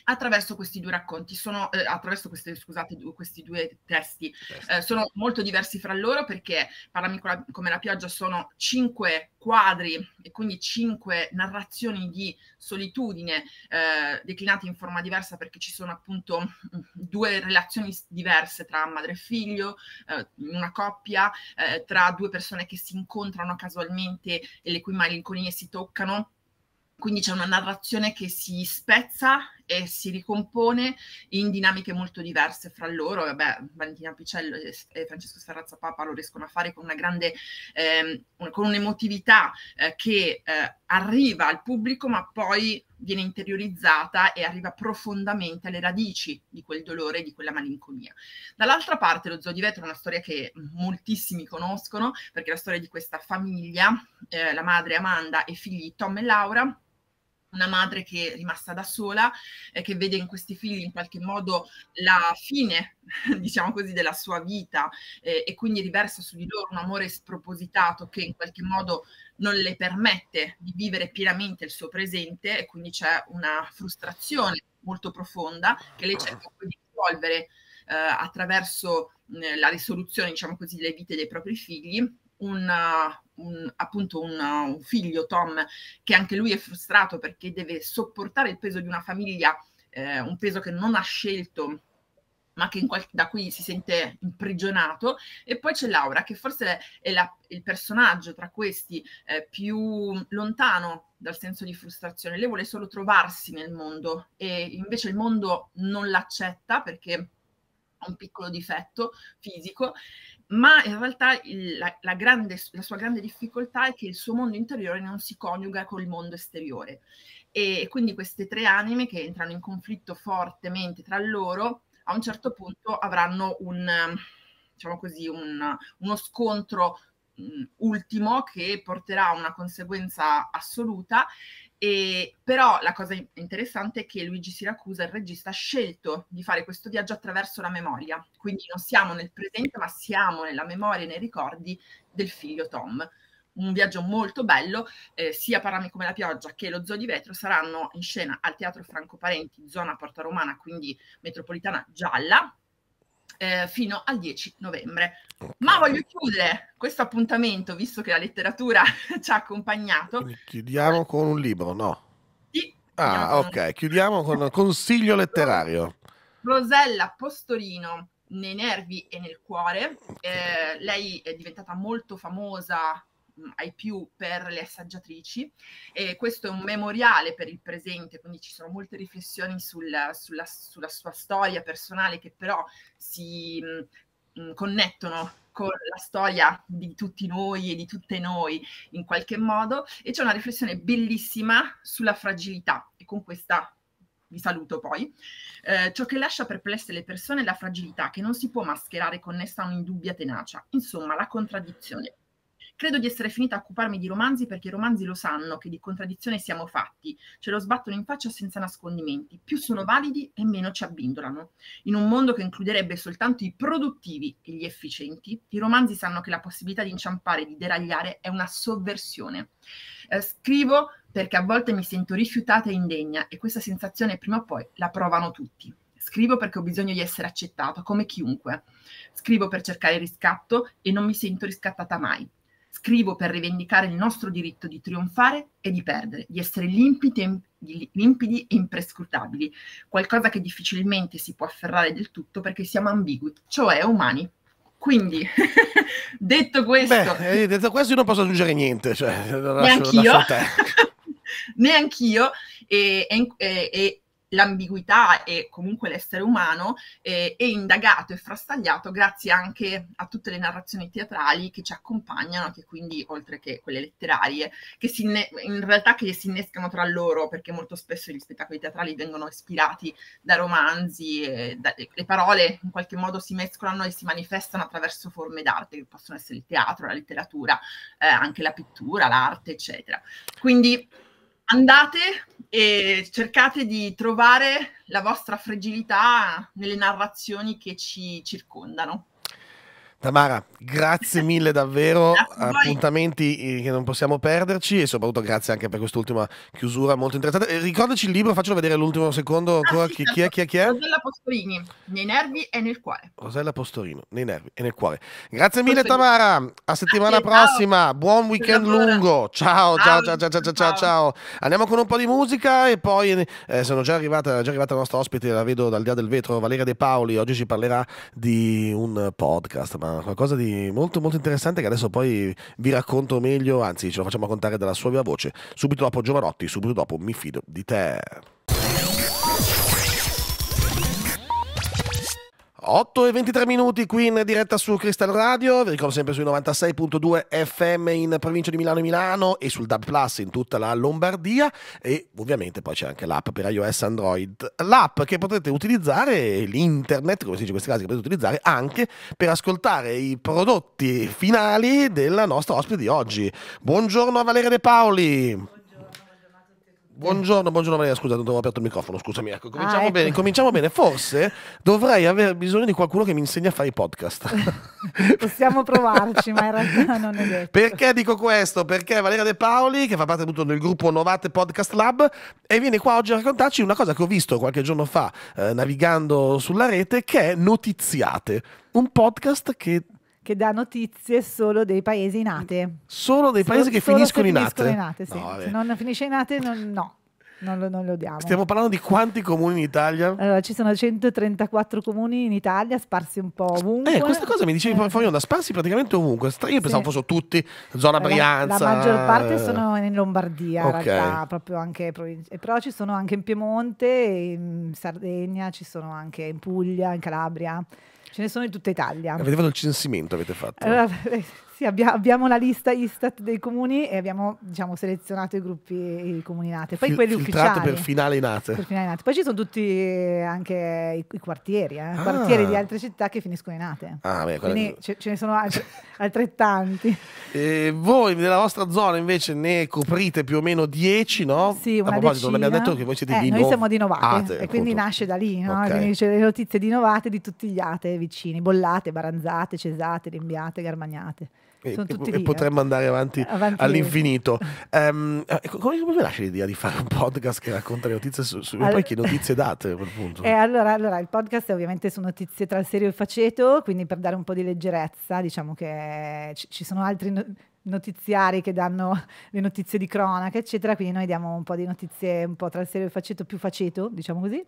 attraverso questi due racconti, sono, eh, attraverso queste, scusate, due, questi due testi. Eh, sono molto diversi fra loro perché Parlami come la pioggia sono cinque quadri e quindi cinque narrazioni di solitudine eh, declinate in forma diversa perché ci sono appunto due relazioni diverse tra madre e figlio, eh, una coppia, eh, tra due persone che si incontrano casualmente e le cui malinconie si toccano quindi c'è una narrazione che si spezza e si ricompone in dinamiche molto diverse fra loro. Vabbè, Valentina Picello e Francesco Serrazza Papa lo riescono a fare con una grande, eh, con un'emotività eh, che eh, arriva al pubblico ma poi viene interiorizzata e arriva profondamente alle radici di quel dolore, di quella malinconia. Dall'altra parte lo Zoo di Vetro è una storia che moltissimi conoscono perché è la storia di questa famiglia, eh, la madre Amanda e i figli Tom e Laura, una madre che è rimasta da sola, eh, che vede in questi figli in qualche modo la fine, diciamo così, della sua vita eh, e quindi riversa su di loro un amore spropositato che in qualche modo non le permette di vivere pienamente il suo presente e quindi c'è una frustrazione molto profonda che lei cerca di risolvere eh, attraverso eh, la risoluzione, diciamo così, delle vite dei propri figli, una, un, appunto una, un figlio, Tom, che anche lui è frustrato perché deve sopportare il peso di una famiglia, eh, un peso che non ha scelto ma che qualche, da cui si sente imprigionato. E poi c'è Laura, che forse è la, il personaggio tra questi eh, più lontano dal senso di frustrazione. Lei vuole solo trovarsi nel mondo e invece il mondo non l'accetta perché ha un piccolo difetto fisico ma in realtà il, la, la, grande, la, sua grande difficoltà è che il suo mondo interiore non si coniuga col mondo esteriore. E quindi queste tre anime che entrano in conflitto fortemente tra loro, a un certo punto avranno un, diciamo così, un, uno scontro mm, ultimo che porterà a una conseguenza assoluta e, però la cosa interessante è che Luigi Siracusa, il regista, ha scelto di fare questo viaggio attraverso la memoria, quindi non siamo nel presente, ma siamo nella memoria e nei ricordi del figlio Tom. Un viaggio molto bello, eh, sia Parami come la pioggia che lo Zoo di Vetro saranno in scena al Teatro Franco Parenti, zona Porta Romana, quindi metropolitana gialla, eh, fino al 10 novembre. Ma voglio chiudere questo appuntamento, visto che la letteratura ci ha accompagnato. Chiudiamo con un libro, no? Sì. Ah, ok, chiudiamo con un consiglio letterario. Rosella Postorino, nei nervi e nel cuore. Eh, lei è diventata molto famosa Mm, ai più per le assaggiatrici. E questo è un memoriale per il presente, quindi ci sono molte riflessioni sulla, sulla, sulla sua storia personale che però si mh, mm, mm, connettono con la storia di tutti noi e di tutte noi in qualche modo e c'è una riflessione bellissima sulla fragilità e con questa vi saluto poi, eh, ciò che lascia perplesse le persone è la fragilità che non si può mascherare connessa a un'indubbia tenacia, insomma la contraddizione Credo di essere finita a occuparmi di romanzi perché i romanzi lo sanno che di contraddizione siamo fatti, ce lo sbattono in faccia senza nascondimenti. Più sono validi e meno ci abbindolano. In un mondo che includerebbe soltanto i produttivi e gli efficienti, i romanzi sanno che la possibilità di inciampare, e di deragliare è una sovversione. Eh, scrivo perché a volte mi sento rifiutata e indegna e questa sensazione prima o poi la provano tutti. Scrivo perché ho bisogno di essere accettata, come chiunque. Scrivo per cercare riscatto e non mi sento riscattata mai. Scrivo per rivendicare il nostro diritto di trionfare e di perdere, di essere limpidi e, limpidi e imprescrutabili, qualcosa che difficilmente si può afferrare del tutto perché siamo ambigui, cioè umani. Quindi, detto questo... Beh, eh, detto questo io non posso aggiungere niente, cioè, neanch'io. Neanch'io, e, e, e, l'ambiguità e comunque l'essere umano eh, è indagato e frastagliato grazie anche a tutte le narrazioni teatrali che ci accompagnano, che quindi oltre che quelle letterarie, che inne- in realtà che si innescano tra loro perché molto spesso gli spettacoli teatrali vengono ispirati da romanzi, e da, le parole in qualche modo si mescolano e si manifestano attraverso forme d'arte che possono essere il teatro, la letteratura, eh, anche la pittura, l'arte, eccetera. Quindi andate e cercate di trovare la vostra fragilità nelle narrazioni che ci circondano. Tamara, grazie mille davvero, appuntamenti eh, che non possiamo perderci e soprattutto grazie anche per quest'ultima chiusura molto interessante. Eh, ricordaci il libro, faccelo vedere l'ultimo secondo ah, ancora, ah, sì, chi, chi, certo. è, chi è, chi è? Rosella Postorini, nei nervi e nel cuore. Rosella Postorino, nei nervi e nel cuore. Grazie mille Tamara, a settimana prossima, buon weekend lungo, ciao, ciao, ciao, ciao, ciao, ciao, ciao. Andiamo con un po' di musica e poi eh, sono già arrivata, già arrivata la nostra ospite, la vedo dal di del vetro, Valeria De Paoli, oggi ci parlerà di un podcast, ma qualcosa di molto, molto interessante che adesso poi vi racconto meglio, anzi ce lo facciamo contare dalla sua viva voce, subito dopo Giovanotti, subito dopo Mi fido di te. 8 e 23 minuti qui in diretta su Crystal Radio, vi ricordo sempre sui 96.2 FM in provincia di Milano e Milano e sul DAB Plus in tutta la Lombardia e ovviamente poi c'è anche l'app per iOS Android, l'app che potrete utilizzare, l'internet come si dice in questi casi, che potete utilizzare anche per ascoltare i prodotti finali della nostra ospite di oggi. Buongiorno a Valeria De Paoli. Buongiorno, buongiorno Maria, scusa, non avevo aperto il microfono, scusami, ecco, cominciamo, ah, ecco. Bene, cominciamo bene, forse dovrei aver bisogno di qualcuno che mi insegni a fare i podcast. Possiamo provarci, ma in realtà non è detto. Perché dico questo? Perché Valeria De Paoli, che fa parte appunto del gruppo Novate Podcast Lab, e viene qua oggi a raccontarci una cosa che ho visto qualche giorno fa eh, navigando sulla rete, che è Notiziate, un podcast che che dà notizie solo dei paesi in ate. Solo dei paesi solo, che finiscono in ate? Finiscono in ate, sì. No, Se non finisce in ate, non, no. Non lo, non lo, diamo. Stiamo parlando di quanti comuni in Italia? Allora, ci sono 134 comuni in Italia, sparsi un po' ovunque. Eh, questa cosa mi dicevi eh. Fabiola, sparsi praticamente ovunque. Io sì. pensavo fossero tutti, zona la, Brianza. La maggior parte sono in Lombardia, okay. in realtà, proprio anche province. Eh, però ci sono anche in Piemonte, in Sardegna, ci sono anche in Puglia, in Calabria. Ce ne sono in tutta Italia. Avete fatto il censimento, avete fatto. Allora, Sì, abbia, abbiamo la lista Istat dei comuni e abbiamo diciamo, selezionato i gruppi comuni comuninate. Poi Fil- quelli ufficiali. per finale nate. Per finale nate. Poi ci sono tutti eh, anche i, i quartieri, eh? ah. quartieri di altre città che finiscono in nate. Ah, beh, Quindi ce, ce, ne sono alt- altrettanti. E voi nella vostra zona invece ne coprite più o meno 10, no? Sì, una A proposito, decina. abbiamo detto che voi siete eh, di Noi no... siamo di Novate ate, ah, e appunto. quindi nasce da lì, no? Okay. Quindi c'è le notizie di Novate di tutti gli ate vicini, bollate, baranzate, cesate, rimbiate, garmagnate. E, e eh. potremmo andare avanti, avanti all'infinito. Um, come, come vi lascia l'idea di fare un podcast che racconta le notizie su, su allora, poi che notizie date Per quel punto? Eh, allora, allora, il podcast è ovviamente su notizie tra il serio e il faceto, quindi per dare un po' di leggerezza, diciamo che ci, ci sono altri notiziari che danno le notizie di cronaca, eccetera. Quindi noi diamo un po' di notizie un po' tra il serio e il faceto, più faceto, diciamo così.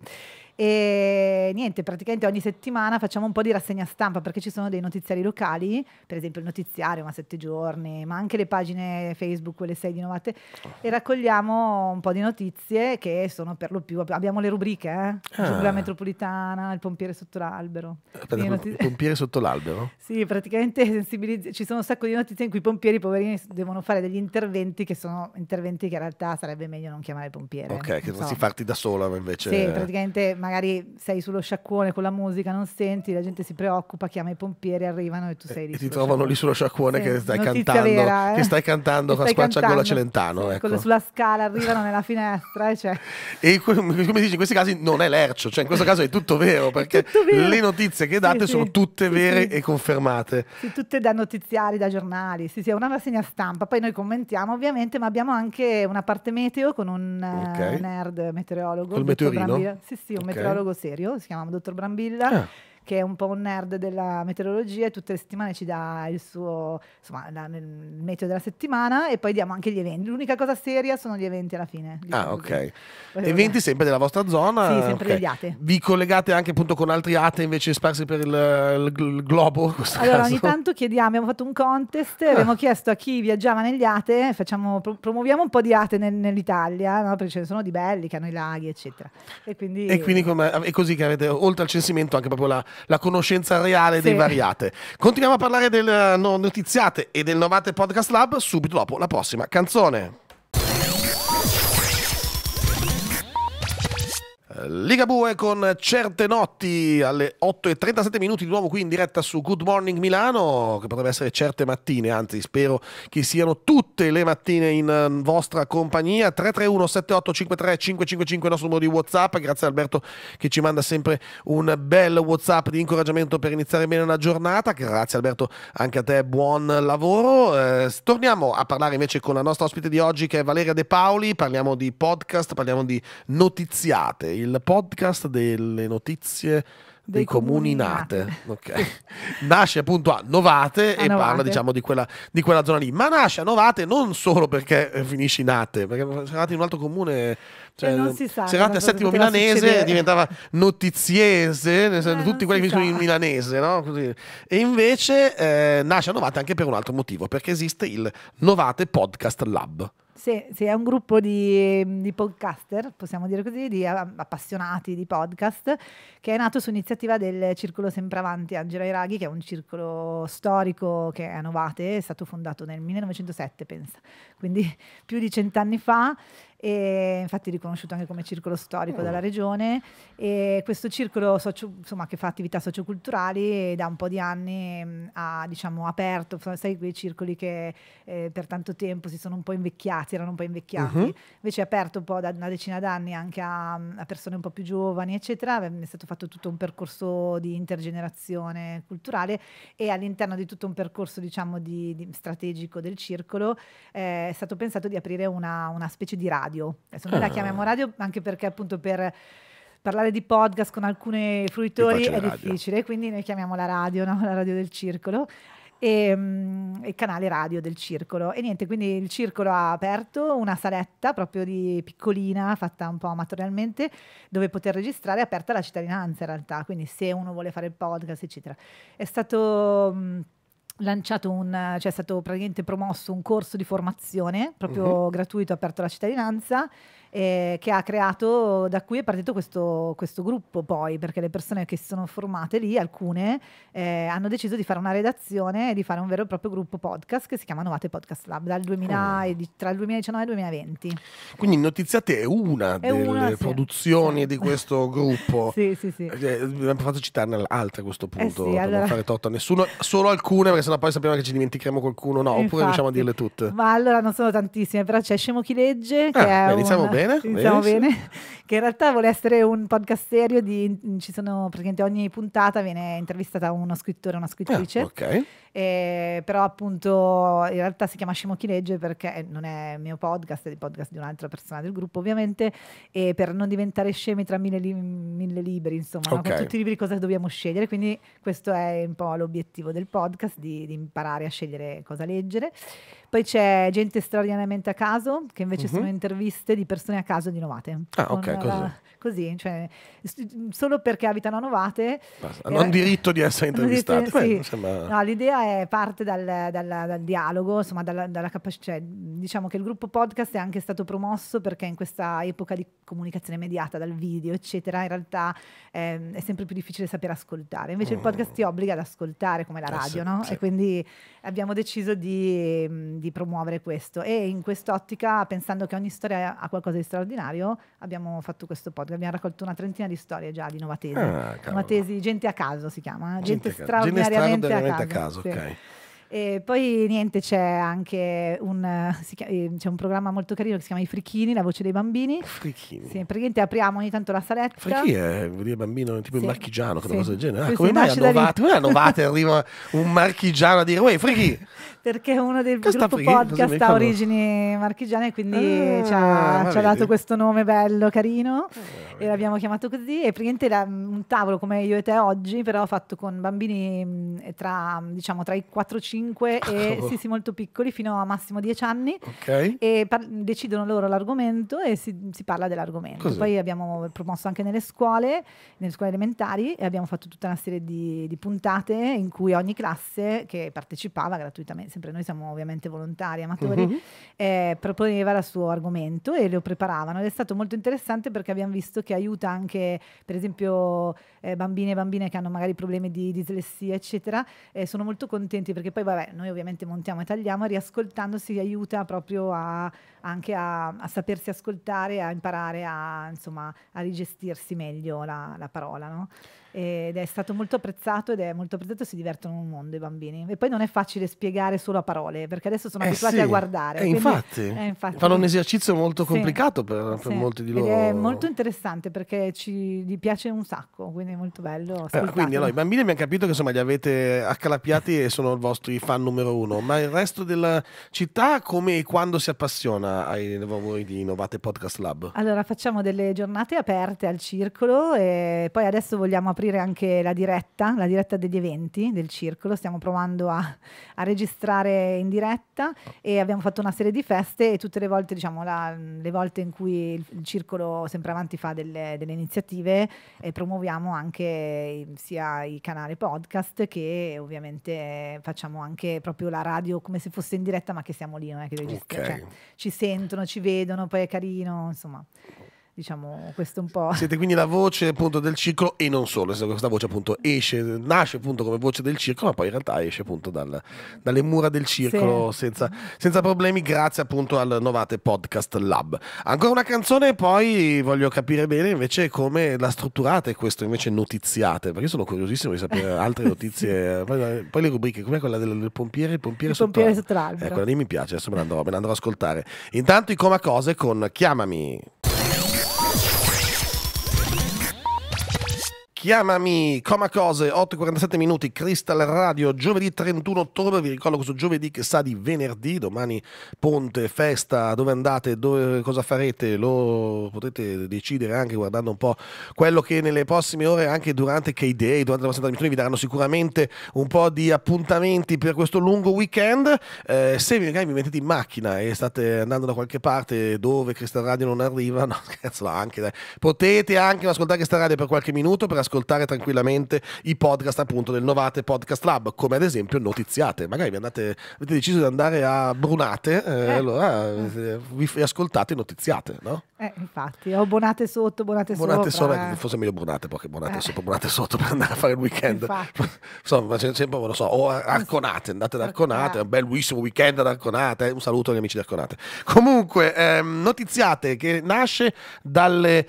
E niente, praticamente ogni settimana facciamo un po' di rassegna stampa perché ci sono dei notiziari locali, per esempio il notiziario, ma sette giorni, ma anche le pagine Facebook, quelle sei di Novate, e oh. raccogliamo un po' di notizie che sono per lo più, abbiamo le rubriche, eh? giungla ah. metropolitana, il pompiere sotto l'albero. Aspetta, eh, notiz- pompiere sotto l'albero? sì, praticamente sensibilizz- ci sono un sacco di notizie in cui i pompieri poverini devono fare degli interventi che sono interventi che in realtà sarebbe meglio non chiamare pompiere. Ok, che non so. farti da sola, invece... Sì, praticamente magari sei sullo sciacquone con la musica, non senti, la gente si preoccupa, chiama i pompieri, arrivano e tu sei lì. E ti trovano sciacquone. lì sullo sciacquone sì, che, stai cantando, vera, eh? che stai cantando, che stai con spacciagola Celentano. Sì, ecco. Sulla scala arrivano nella finestra. E, eh, cioè. e come dici, in questi casi non è lercio, cioè in questo caso è tutto vero, perché tutto vero. le notizie che date sì, sono tutte vere e confermate. tutte da notiziari, da giornali, sì, sì, è una rassegna stampa, poi noi commentiamo ovviamente, ma abbiamo anche una parte meteo con un okay. Eh, nerd meteorologo. Col meteorino? Sì, sì, un okay meteorologo serio, si chiama dottor Brambilla. Ah che è un po' un nerd della meteorologia e tutte le settimane ci dà il suo, insomma, la, il meteo della settimana e poi diamo anche gli eventi. L'unica cosa seria sono gli eventi alla fine. Ah, ok. Così. Eventi sempre della vostra zona? Sì, sempre okay. degli ate. Vi collegate anche appunto con altri ate invece sparsi per il, il, il globo? Allora, caso. ogni tanto chiediamo, abbiamo fatto un contest, ah. abbiamo chiesto a chi viaggiava negli ate, facciamo, promuoviamo un po' di ate nel, nell'Italia, no? perché ce ne sono di belli che hanno i laghi, eccetera. E quindi, e quindi è così che avete, oltre al censimento, anche proprio la, la conoscenza reale sì. dei variate. Continuiamo a parlare del eh, no, notiziate e del Novate Podcast Lab subito dopo la prossima canzone. Ligabue con certe notti alle 8 e 37 minuti di nuovo qui in diretta su Good Morning Milano che potrebbe essere certe mattine anzi spero che siano tutte le mattine in mm, vostra compagnia 331 7853 555 il nostro numero di Whatsapp grazie Alberto che ci manda sempre un bel Whatsapp di incoraggiamento per iniziare bene la giornata grazie Alberto anche a te buon lavoro eh, torniamo a parlare invece con la nostra ospite di oggi che è Valeria De Paoli parliamo di podcast parliamo di notiziate il il podcast delle notizie dei comuni nate, okay. nasce appunto a Novate a e Novate. parla diciamo di quella, di quella, zona lì, ma nasce a Novate non solo perché eh, finisci Nate, perché se eravate in un altro comune, cioè, eh, se eravate a Settimo Milanese succedere. diventava notiziese, eh, tutti quelli che sa. finiscono in milanese, no? e invece eh, nasce a Novate anche per un altro motivo, perché esiste il Novate Podcast Lab. Sì, se è un gruppo di, di, podcaster, possiamo dire così, di appassionati di podcast, che è nato su iniziativa del Circolo Sempre Avanti Angela Iraghi, che è un circolo storico che è a Novate, è stato fondato nel 1907, pensa, quindi più di cent'anni fa, e infatti è riconosciuto anche come circolo storico oh. dalla mm. regione. E questo circolo socio, insomma, che fa attività socioculturali da un po' di anni mm, ha diciamo, aperto, sai quei circoli che eh, per tanto tempo si sono un po' invecchiati, erano un po' invecchiati, uh-huh. invece è aperto un po' da una decina d'anni anche a, mm, a persone un po' più giovani, eccetera. È stato fatto tutto un percorso di intergenerazione culturale e all'interno di tutto un percorso diciamo, di, di strategico del circolo eh, è stato pensato di aprire una, una specie di radio radio. Adesso eh, noi ah. la chiamiamo radio anche perché appunto per parlare di podcast con alcuni fruitori è radio. difficile, quindi noi chiamiamo la radio, no? la radio del circolo. Ehm, e, il canale radio del circolo e niente quindi il circolo ha aperto una saletta proprio di piccolina fatta un po' amatorialmente dove poter registrare aperta la cittadinanza in realtà quindi se uno vuole fare il podcast eccetera è stato um, lanciato un, cioè è stato praticamente promosso un corso di formazione proprio uh-huh. gratuito aperto alla cittadinanza eh, che ha creato, da cui è partito questo, questo, gruppo poi, perché le persone che si sono formate lì, alcune, eh, hanno deciso di fare una redazione e di fare un vero e proprio gruppo podcast che si chiama Novate Podcast Lab dal 2000, oh. tra il 2019 e il 2020. Quindi Notiziate è una è delle una, produzioni sì. di questo gruppo. sì, sì, sì. Eh, abbiamo fatto citarne altre a questo eh, punto, eh sì, per allora... non fare totto a nessuno, solo alcune, perché sennò poi sappiamo che ci dimentichiamo qualcuno, no, Infatti. oppure riusciamo a dirle tutte. Ma allora non sono tantissime, però c'è Scemo chi legge, che ah, è beh, iniziamo bene bene. Iniziamo bene. bene. Che in realtà vuole essere un podcast serio. Di, ci sono praticamente ogni puntata viene intervistata uno scrittore, una scrittrice. Ah, ok eh, però appunto in realtà si chiama Scemo chi legge perché eh, non è il mio podcast, è il podcast di un'altra persona del gruppo ovviamente, e per non diventare scemi tra mille, li- mille libri, insomma, okay. no? con tutti i libri cosa dobbiamo scegliere, quindi questo è un po' l'obiettivo del podcast, di, di imparare a scegliere cosa leggere. Poi c'è gente straordinariamente a caso, che invece mm-hmm. sono interviste di persone a caso di Novate. Ah, ok, così. La, così cioè, st- solo perché abitano a Novate. Basta, eh, hanno diritto di essere intervistate. Sì. sembra... no, l'idea eh, parte dal, dal, dal, dialogo, insomma, dalla, dalla capacità. Cioè, diciamo che il gruppo podcast è anche stato promosso perché in questa epoca di comunicazione mediata, dal video, eccetera, in realtà ehm, è sempre più difficile sapere ascoltare. Invece mm. il podcast ti obbliga ad ascoltare come la eh radio, eh, no? Sì. E quindi abbiamo deciso di, mm, di promuovere questo. E in quest'ottica, pensando che ogni storia ha qualcosa di straordinario, abbiamo fatto questo podcast. Abbiamo raccolto una trentina di storie già di Novatesi. Ah, Novatesi, gente a caso si chiama. Eh? Gente, gente straordinariamente, gente straordinariamente a caso. A caso. Sì. Okay E poi niente, c'è anche un, chiama, ehm, un, programma molto carino che si chiama I Frichini, la voce dei bambini. Frichini. Sì, praticamente apriamo ogni tanto la saletta. Frichini è vuol dire bambino tipo sì. il marchigiano, sì. cosa del genere. Ah, come mai a Novate, a Novate arriva un marchigiano a dire, uè Frichi! Perché è uno dei gruppo Frichini? podcast ha origini marchigiane quindi ah, ci ha, ci ha dato questo nome bello, carino ah, e l'abbiamo chiamato così. E praticamente era mm, un tavolo come io e te oggi, però fatto con bambini mm, tra, diciamo, tra i 4 e 5 5 e oh. sì, sì, molto piccoli, fino a massimo 10 anni. Okay. E decidono loro l'argomento e si, si parla dell'argomento. Così. Poi abbiamo promosso anche nelle scuole, nelle scuole elementari, e abbiamo fatto tutta una serie di, di puntate in cui ogni classe che partecipava gratuitamente, sempre noi siamo ovviamente volontari, amatori, uh-huh. eh, proponeva il suo argomento e lo preparavano. Ed è stato molto interessante perché abbiamo visto che aiuta anche, per esempio, eh, bambine e bambine che hanno magari problemi di dislessia, eccetera, eh, sono molto contenti perché poi vabbè, noi ovviamente montiamo e tagliamo, riascoltandosi aiuta proprio a, anche a, a, sapersi ascoltare, a imparare a, insomma, a rigestirsi meglio la, la parola. No? ed è stato molto apprezzato ed è molto apprezzato si divertono un mondo i bambini. E poi non è facile spiegare solo a parole perché adesso sono eh abituati sì. a guardare. Eh, infatti, eh, infatti, fanno un esercizio molto complicato sì. per, per sì. molti di loro. Ed è molto interessante perché ci, gli piace un sacco, quindi è molto bello. Eh, quindi allora, i bambini abbiamo capito che insomma li avete accalappiati e sono i vostri fan numero uno, ma il resto della città come e quando si appassiona ai lavori di Novate Podcast Lab? Allora facciamo delle giornate aperte al circolo e poi adesso vogliamo aprire aprire anche la diretta, la diretta degli eventi del circolo, stiamo provando a, a registrare in diretta e abbiamo fatto una serie di feste e tutte le volte, diciamo, la, le volte in cui il, il, circolo sempre avanti fa delle, delle iniziative e promuoviamo anche sia i canali podcast che ovviamente facciamo anche proprio la radio come se fosse in diretta ma che siamo lì, non è che registriamo, cioè okay. cioè, ci sentono, ci vedono, poi è carino, insomma diciamo questo un po'. Siete quindi la voce appunto del circolo e non solo, questa voce appunto esce, nasce appunto come voce del circolo, ma poi in realtà esce appunto dal, dalle mura del circolo sì. senza, senza, problemi, grazie appunto al Novate Podcast Lab. Ancora una canzone e poi voglio capire bene invece come la strutturate questo invece notiziate, perché sono curiosissimo di sapere altre notizie, poi, poi, le rubriche, come quella del, del, pompiere, il pompiere, il pompiere sotto l'albero. Eh, ecco, quella lì mi piace, adesso me la andrò, me la andrò a ascoltare. Intanto i coma cose con Chiamami. Chiamami, Coma Cose, 8.47 minuti, Crystal Radio, giovedì 31 ottobre, vi ricordo questo giovedì che sa di venerdì, domani ponte, festa, dove andate, dove, cosa farete, lo potete decidere anche guardando un po' quello che nelle prossime ore, anche durante K-Day, durante la vostra trasmissione, vi daranno sicuramente un po' di appuntamenti per questo lungo weekend. Eh, se magari vi mettete in macchina e state andando da qualche parte dove Crystal Radio non arriva, no scherzo, anche, dai. potete anche ascoltare Crystal Radio per qualche minuto per ascoltare ascoltare tranquillamente i podcast appunto del Novate Podcast Lab, come ad esempio Notiziate. Magari vi andate, avete deciso di andare a Brunate, eh, eh. allora eh, vi ascoltate Notiziate, no? Eh, infatti, o Bonate sotto, Bonate, bonate sopra. Eh. Bonate forse meglio Brunate, perché Bonate eh. sopra, Bonate sotto per andare a fare il weekend. Insomma, sempre, non lo so, o Arconate, andate ad Arconate, eh. un bel weekend ad Arconate, un saluto agli amici di Arconate. Comunque, ehm, Notiziate che nasce dalle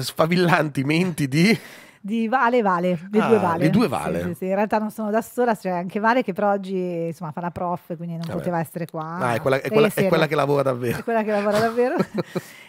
sfavillanti menti di di Vale Vale, le ah, due Vale. Le due Vale. Sì, sì, sì. In realtà non sono da sola, c'è cioè anche Vale che però oggi insomma, fa la prof, quindi non Vabbè. poteva essere qua. Ah, è quella, è, quella, è quella, che lavora davvero. È quella che lavora davvero.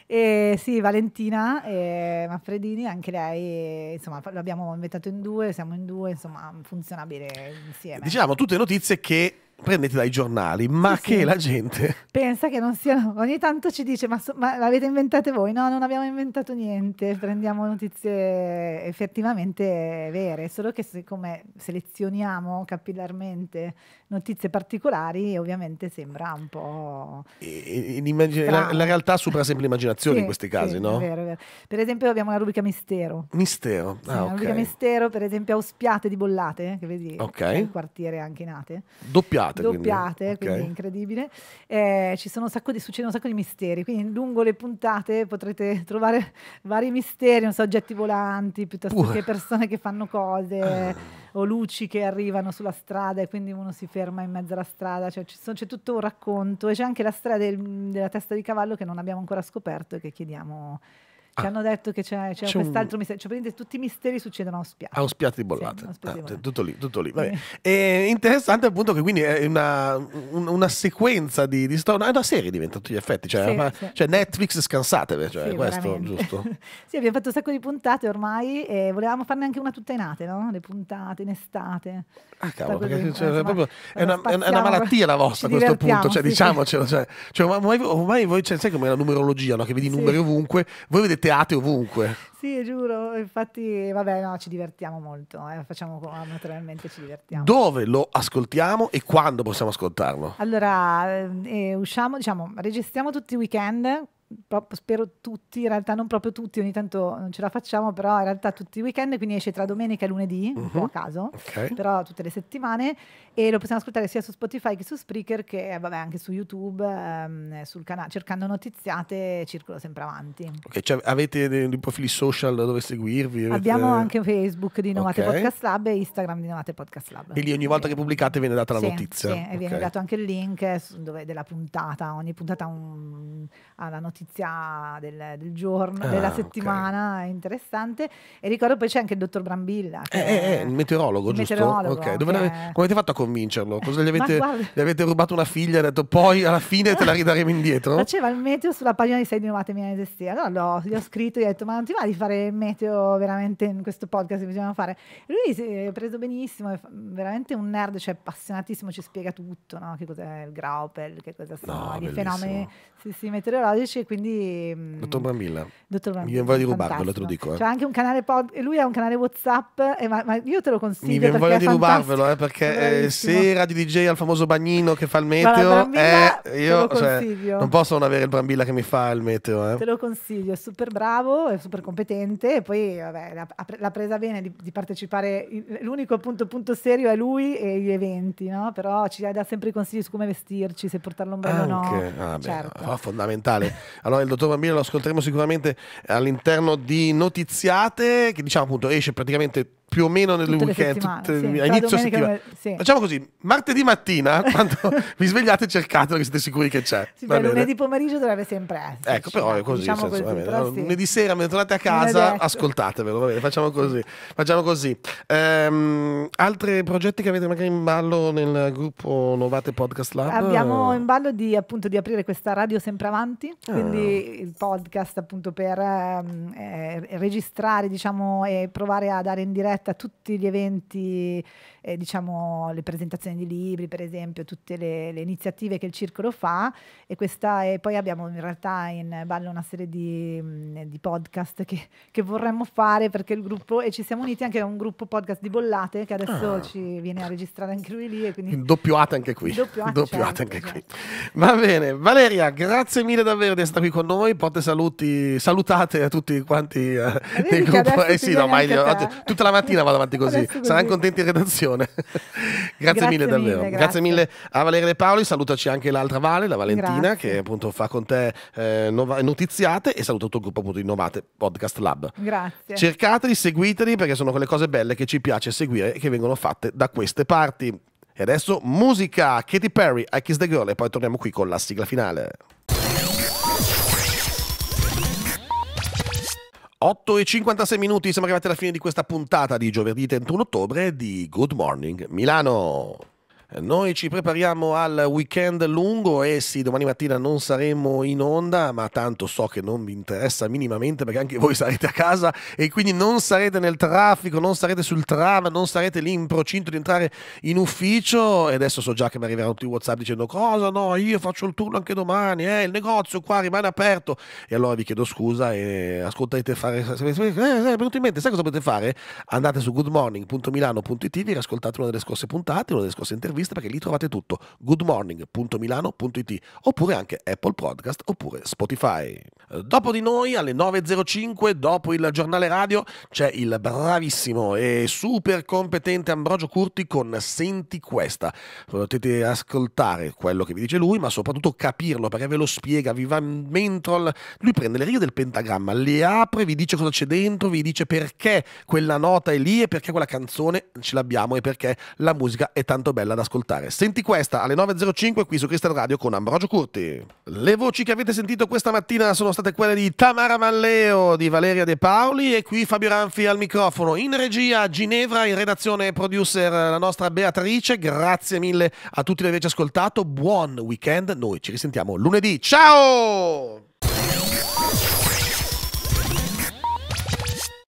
E sì, Valentina e eh, Manfredini, anche lei, eh, insomma, l'abbiamo inventato in due, siamo in due, insomma, funziona bene insieme. Diciamo, tutte notizie che prendete dai giornali, ma sì, che sì. la gente pensa che non siano. Ogni tanto ci dice: ma, so, ma, l'avete inventate voi? No, non abbiamo inventato niente. Prendiamo notizie effettivamente vere, solo che siccome selezioniamo capillarmente notizie particolari, ovviamente sembra un po'. E, in, in, la, la, realtà supera sempre l'immaginazione collaborazioni sì, in questi casi, sì, no? È vero, è vero. Per esempio abbiamo una rubrica mistero. Mistero, sì, ah, okay. rubrica mistero, per esempio a Ospiate di Bollate, che vedi okay. quartiere anche nate. Doppiate, Doppiate, quindi, quindi okay. incredibile. Eh, ci sono un sacco di, succedono un sacco di misteri, quindi lungo le puntate potrete trovare vari misteri, non so, oggetti volanti, piuttosto Pure. che persone che fanno cose. Ah o luci che arrivano sulla strada e quindi uno si ferma in mezzo alla strada, cioè sono, c'è tutto un racconto e c'è anche la strada del, della testa di cavallo che non abbiamo ancora scoperto e che chiediamo Ah. Ci ah. hanno detto che c'è, c'è, c'è quest'altro un... mistero. Cioè, tutti i misteri succedono a spiati. A un spiati di bollate. Sì, spiati ah, cioè, tutto lì, tutto lì. Vabbè. E interessante appunto che quindi è una, un, una sequenza di, di storia. È una serie diventa tutti gli effetti. Cioè, sì, ma, sì. cioè Netflix scansatevi. Cioè, questo veramente. giusto. sì, abbiamo fatto un sacco di puntate ormai e volevamo farne anche una tutta in ate, no? Le puntate in estate. Ah, cavolo, perché, cioè, è, è, una, è, una, malattia la vostra a questo punto. Cioè, diciamocelo. Cioè, ormai, cioè, ormai voi, cioè, sai come è la numerologia, no? Che vedi i numeri ovunque, voi vedete siete ovunque. Sì, giuro, infatti, vabbè, no, ci divertiamo molto, eh. facciamo naturalmente ci divertiamo. Dove lo ascoltiamo e quando possiamo ascoltarlo? Allora, eh, usciamo, diciamo, registriamo tutti i weekend, spero tutti, in realtà non proprio tutti, ogni tanto non ce la facciamo, però in realtà tutti i weekend, quindi esce tra domenica e lunedì, uh -huh. a mhm. caso, okay. però tutte le settimane, e lo possiamo ascoltare sia su Spotify che su Spreaker che eh, vabbè, anche su YouTube, ehm, eh, sul canale, cercando notiziate, circolo sempre avanti. Okay, cioè avete dei, profili social dove seguirvi? Avete... Abbiamo anche Facebook di Novate okay. Podcast Lab e Instagram di Novate Podcast Lab. E lì ogni volta che pubblicate viene data la sì, notizia? Sì, e viene dato anche il link eh, dove, della puntata, ogni puntata ha la notizia notizia del, del giorno, ah, della settimana, okay. interessante. E ricordo poi c'è anche il dottor Brambilla. Eh, eh, eh, il meteorologo, il giusto? Meteorologo, okay. Dove che... Come avete fatto a convincerlo? Cosa gli avete, guarda... gli avete rubato una figlia e detto poi alla fine te la ridaremo indietro? Faceva il meteo sulla pagina di 6 di Novate Milano Destia. Allora gli ho scritto e gli ho detto ma non ti va di fare il meteo veramente in questo podcast che bisogna fare? Lui si è preso benissimo, è veramente un nerd, cioè appassionatissimo, ci spiega tutto, no? che cos'è il Graupel, che cosa sono no, i fenomeni sì, sì, meteorologici quindi... Mm, Dottor Bramilla, Dottor Bramilla mi viene di rubarvelo, te lo dico. Eh. Cioè anche un canale pod, lui ha un canale Whatsapp, eh, ma, ma, io te lo consiglio Mi viene voglia di rubarvelo, eh, perché eh, se Radio DJ al famoso bagnino che fa il meteo, eh, io cioè, non posso non avere il Brambilla che mi fa il meteo. Eh. Te lo consiglio, è super bravo, è super competente e poi vabbè, l'ha, presa bene di, di partecipare, l'unico appunto punto serio è lui e gli eventi, no? però ci dà sempre i consigli su come vestirci, se portare l'ombrello o no. Ah, certo. fondamentale. Allora il dottor Bambino lo ascolteremo sicuramente all'interno di Notiziate, che diciamo appunto esce praticamente più o meno nel weekend, tutte, sì, a inizio settimana. Sì. Facciamo così, martedì mattina, quando vi svegliate cercatelo che siete sicuri che c'è. Sì, beh, lunedì pomeriggio dovrebbe sempre essere. Ecco, però è così, diciamo senso, così però lunedì sera, mentre tornate a casa, ascoltatevelo, va bene, facciamo così. Facciamo così. Ehm, altri progetti che avete magari in ballo nel gruppo Novate Podcast Lab? Abbiamo in ballo di, appunto, di aprire questa radio sempre avanti, ah. quindi ah. il podcast appunto per ehm, eh, registrare diciamo, e provare a dare in diretta da tutti gli eventi eh, diciamo, le presentazioni di libri, per esempio, tutte le, le, iniziative che il circolo fa. E questa è, poi abbiamo in realtà in ballo una serie di, mm, di podcast che, che, vorremmo fare perché il gruppo, e ci siamo uniti anche a un gruppo podcast di bollate che adesso ah. ci viene a registrare anche lui lì. E quindi... Doppiata anche qui. Doppiata, Doppiata certo, anche certo. qui. Esatto. Va bene, Valeria, grazie mille davvero di essere qui con noi. Porte saluti, salutate a tutti quanti eh, del eh, gruppo. Eh sì, no, ma io, oggi, tutta la mattina vado avanti così. Saranno contenti in redazione. Attenzione. grazie, grazie, mille davvero. grazie. grazie. mille a Valeria De Paoli, salutaci anche l'altra Vale, la Valentina, grazie. che appunto fa con te eh, notiziate e saluto tutto il gruppo appunto Innovate Podcast Lab. Grazie. Cercateli, seguiteli perché sono quelle cose belle che ci piace seguire e che vengono fatte da queste parti. E adesso musica, Katy Perry, I Kiss the Girl e poi torniamo qui con la sigla finale. 8 e 56 minuti, siamo arrivati alla fine di questa puntata di giovedì 31 ottobre di Good Morning Milano. Noi ci prepariamo al weekend lungo e sì, domani mattina non saremo in onda, ma tanto so che non vi interessa minimamente perché anche voi sarete a casa e quindi non sarete nel traffico, non sarete sul tram, non sarete lì in procinto di entrare in ufficio e adesso so già che mi arriveranno tutti i WhatsApp dicendo cosa no, io faccio il turno anche domani, eh, il negozio qua rimane aperto e allora vi chiedo scusa e ascoltate fare eh, è venuto in mente, sai cosa potete fare? Andate su goodmorning.milano.it, vi ascoltate una delle scorse puntate, una delle scorse interviste interviste perché lì trovate tutto. goodmorning.milano.it oppure anche Apple Podcast oppure Spotify. Eh, dopo di noi alle 9.05, dopo il giornale radio, c'è il bravissimo e super competente Ambrogio Curti con Senti questa. Potete ascoltare quello che vi dice lui, ma soprattutto capirlo perché ve lo spiega, vi va mentrol. Lui prende le righe del pentagramma, le apre, vi dice cosa c'è dentro, vi dice perché quella nota è lì e perché quella canzone ce l'abbiamo e perché la musica è tanto bella da ascoltare. Senti questa alle 9.05 qui su Crystal Radio con Ambrogio Curti. Le voci che avete sentito questa mattina sono state quelle di Tamara Malleo, di Valeria De Paoli e qui Fabio Ranfi al microfono. In regia a Ginevra, in redazione e producer la nostra Beatrice. Grazie mille a tutti di averci ascoltato. Buon weekend, noi ci risentiamo lunedì. Ciao!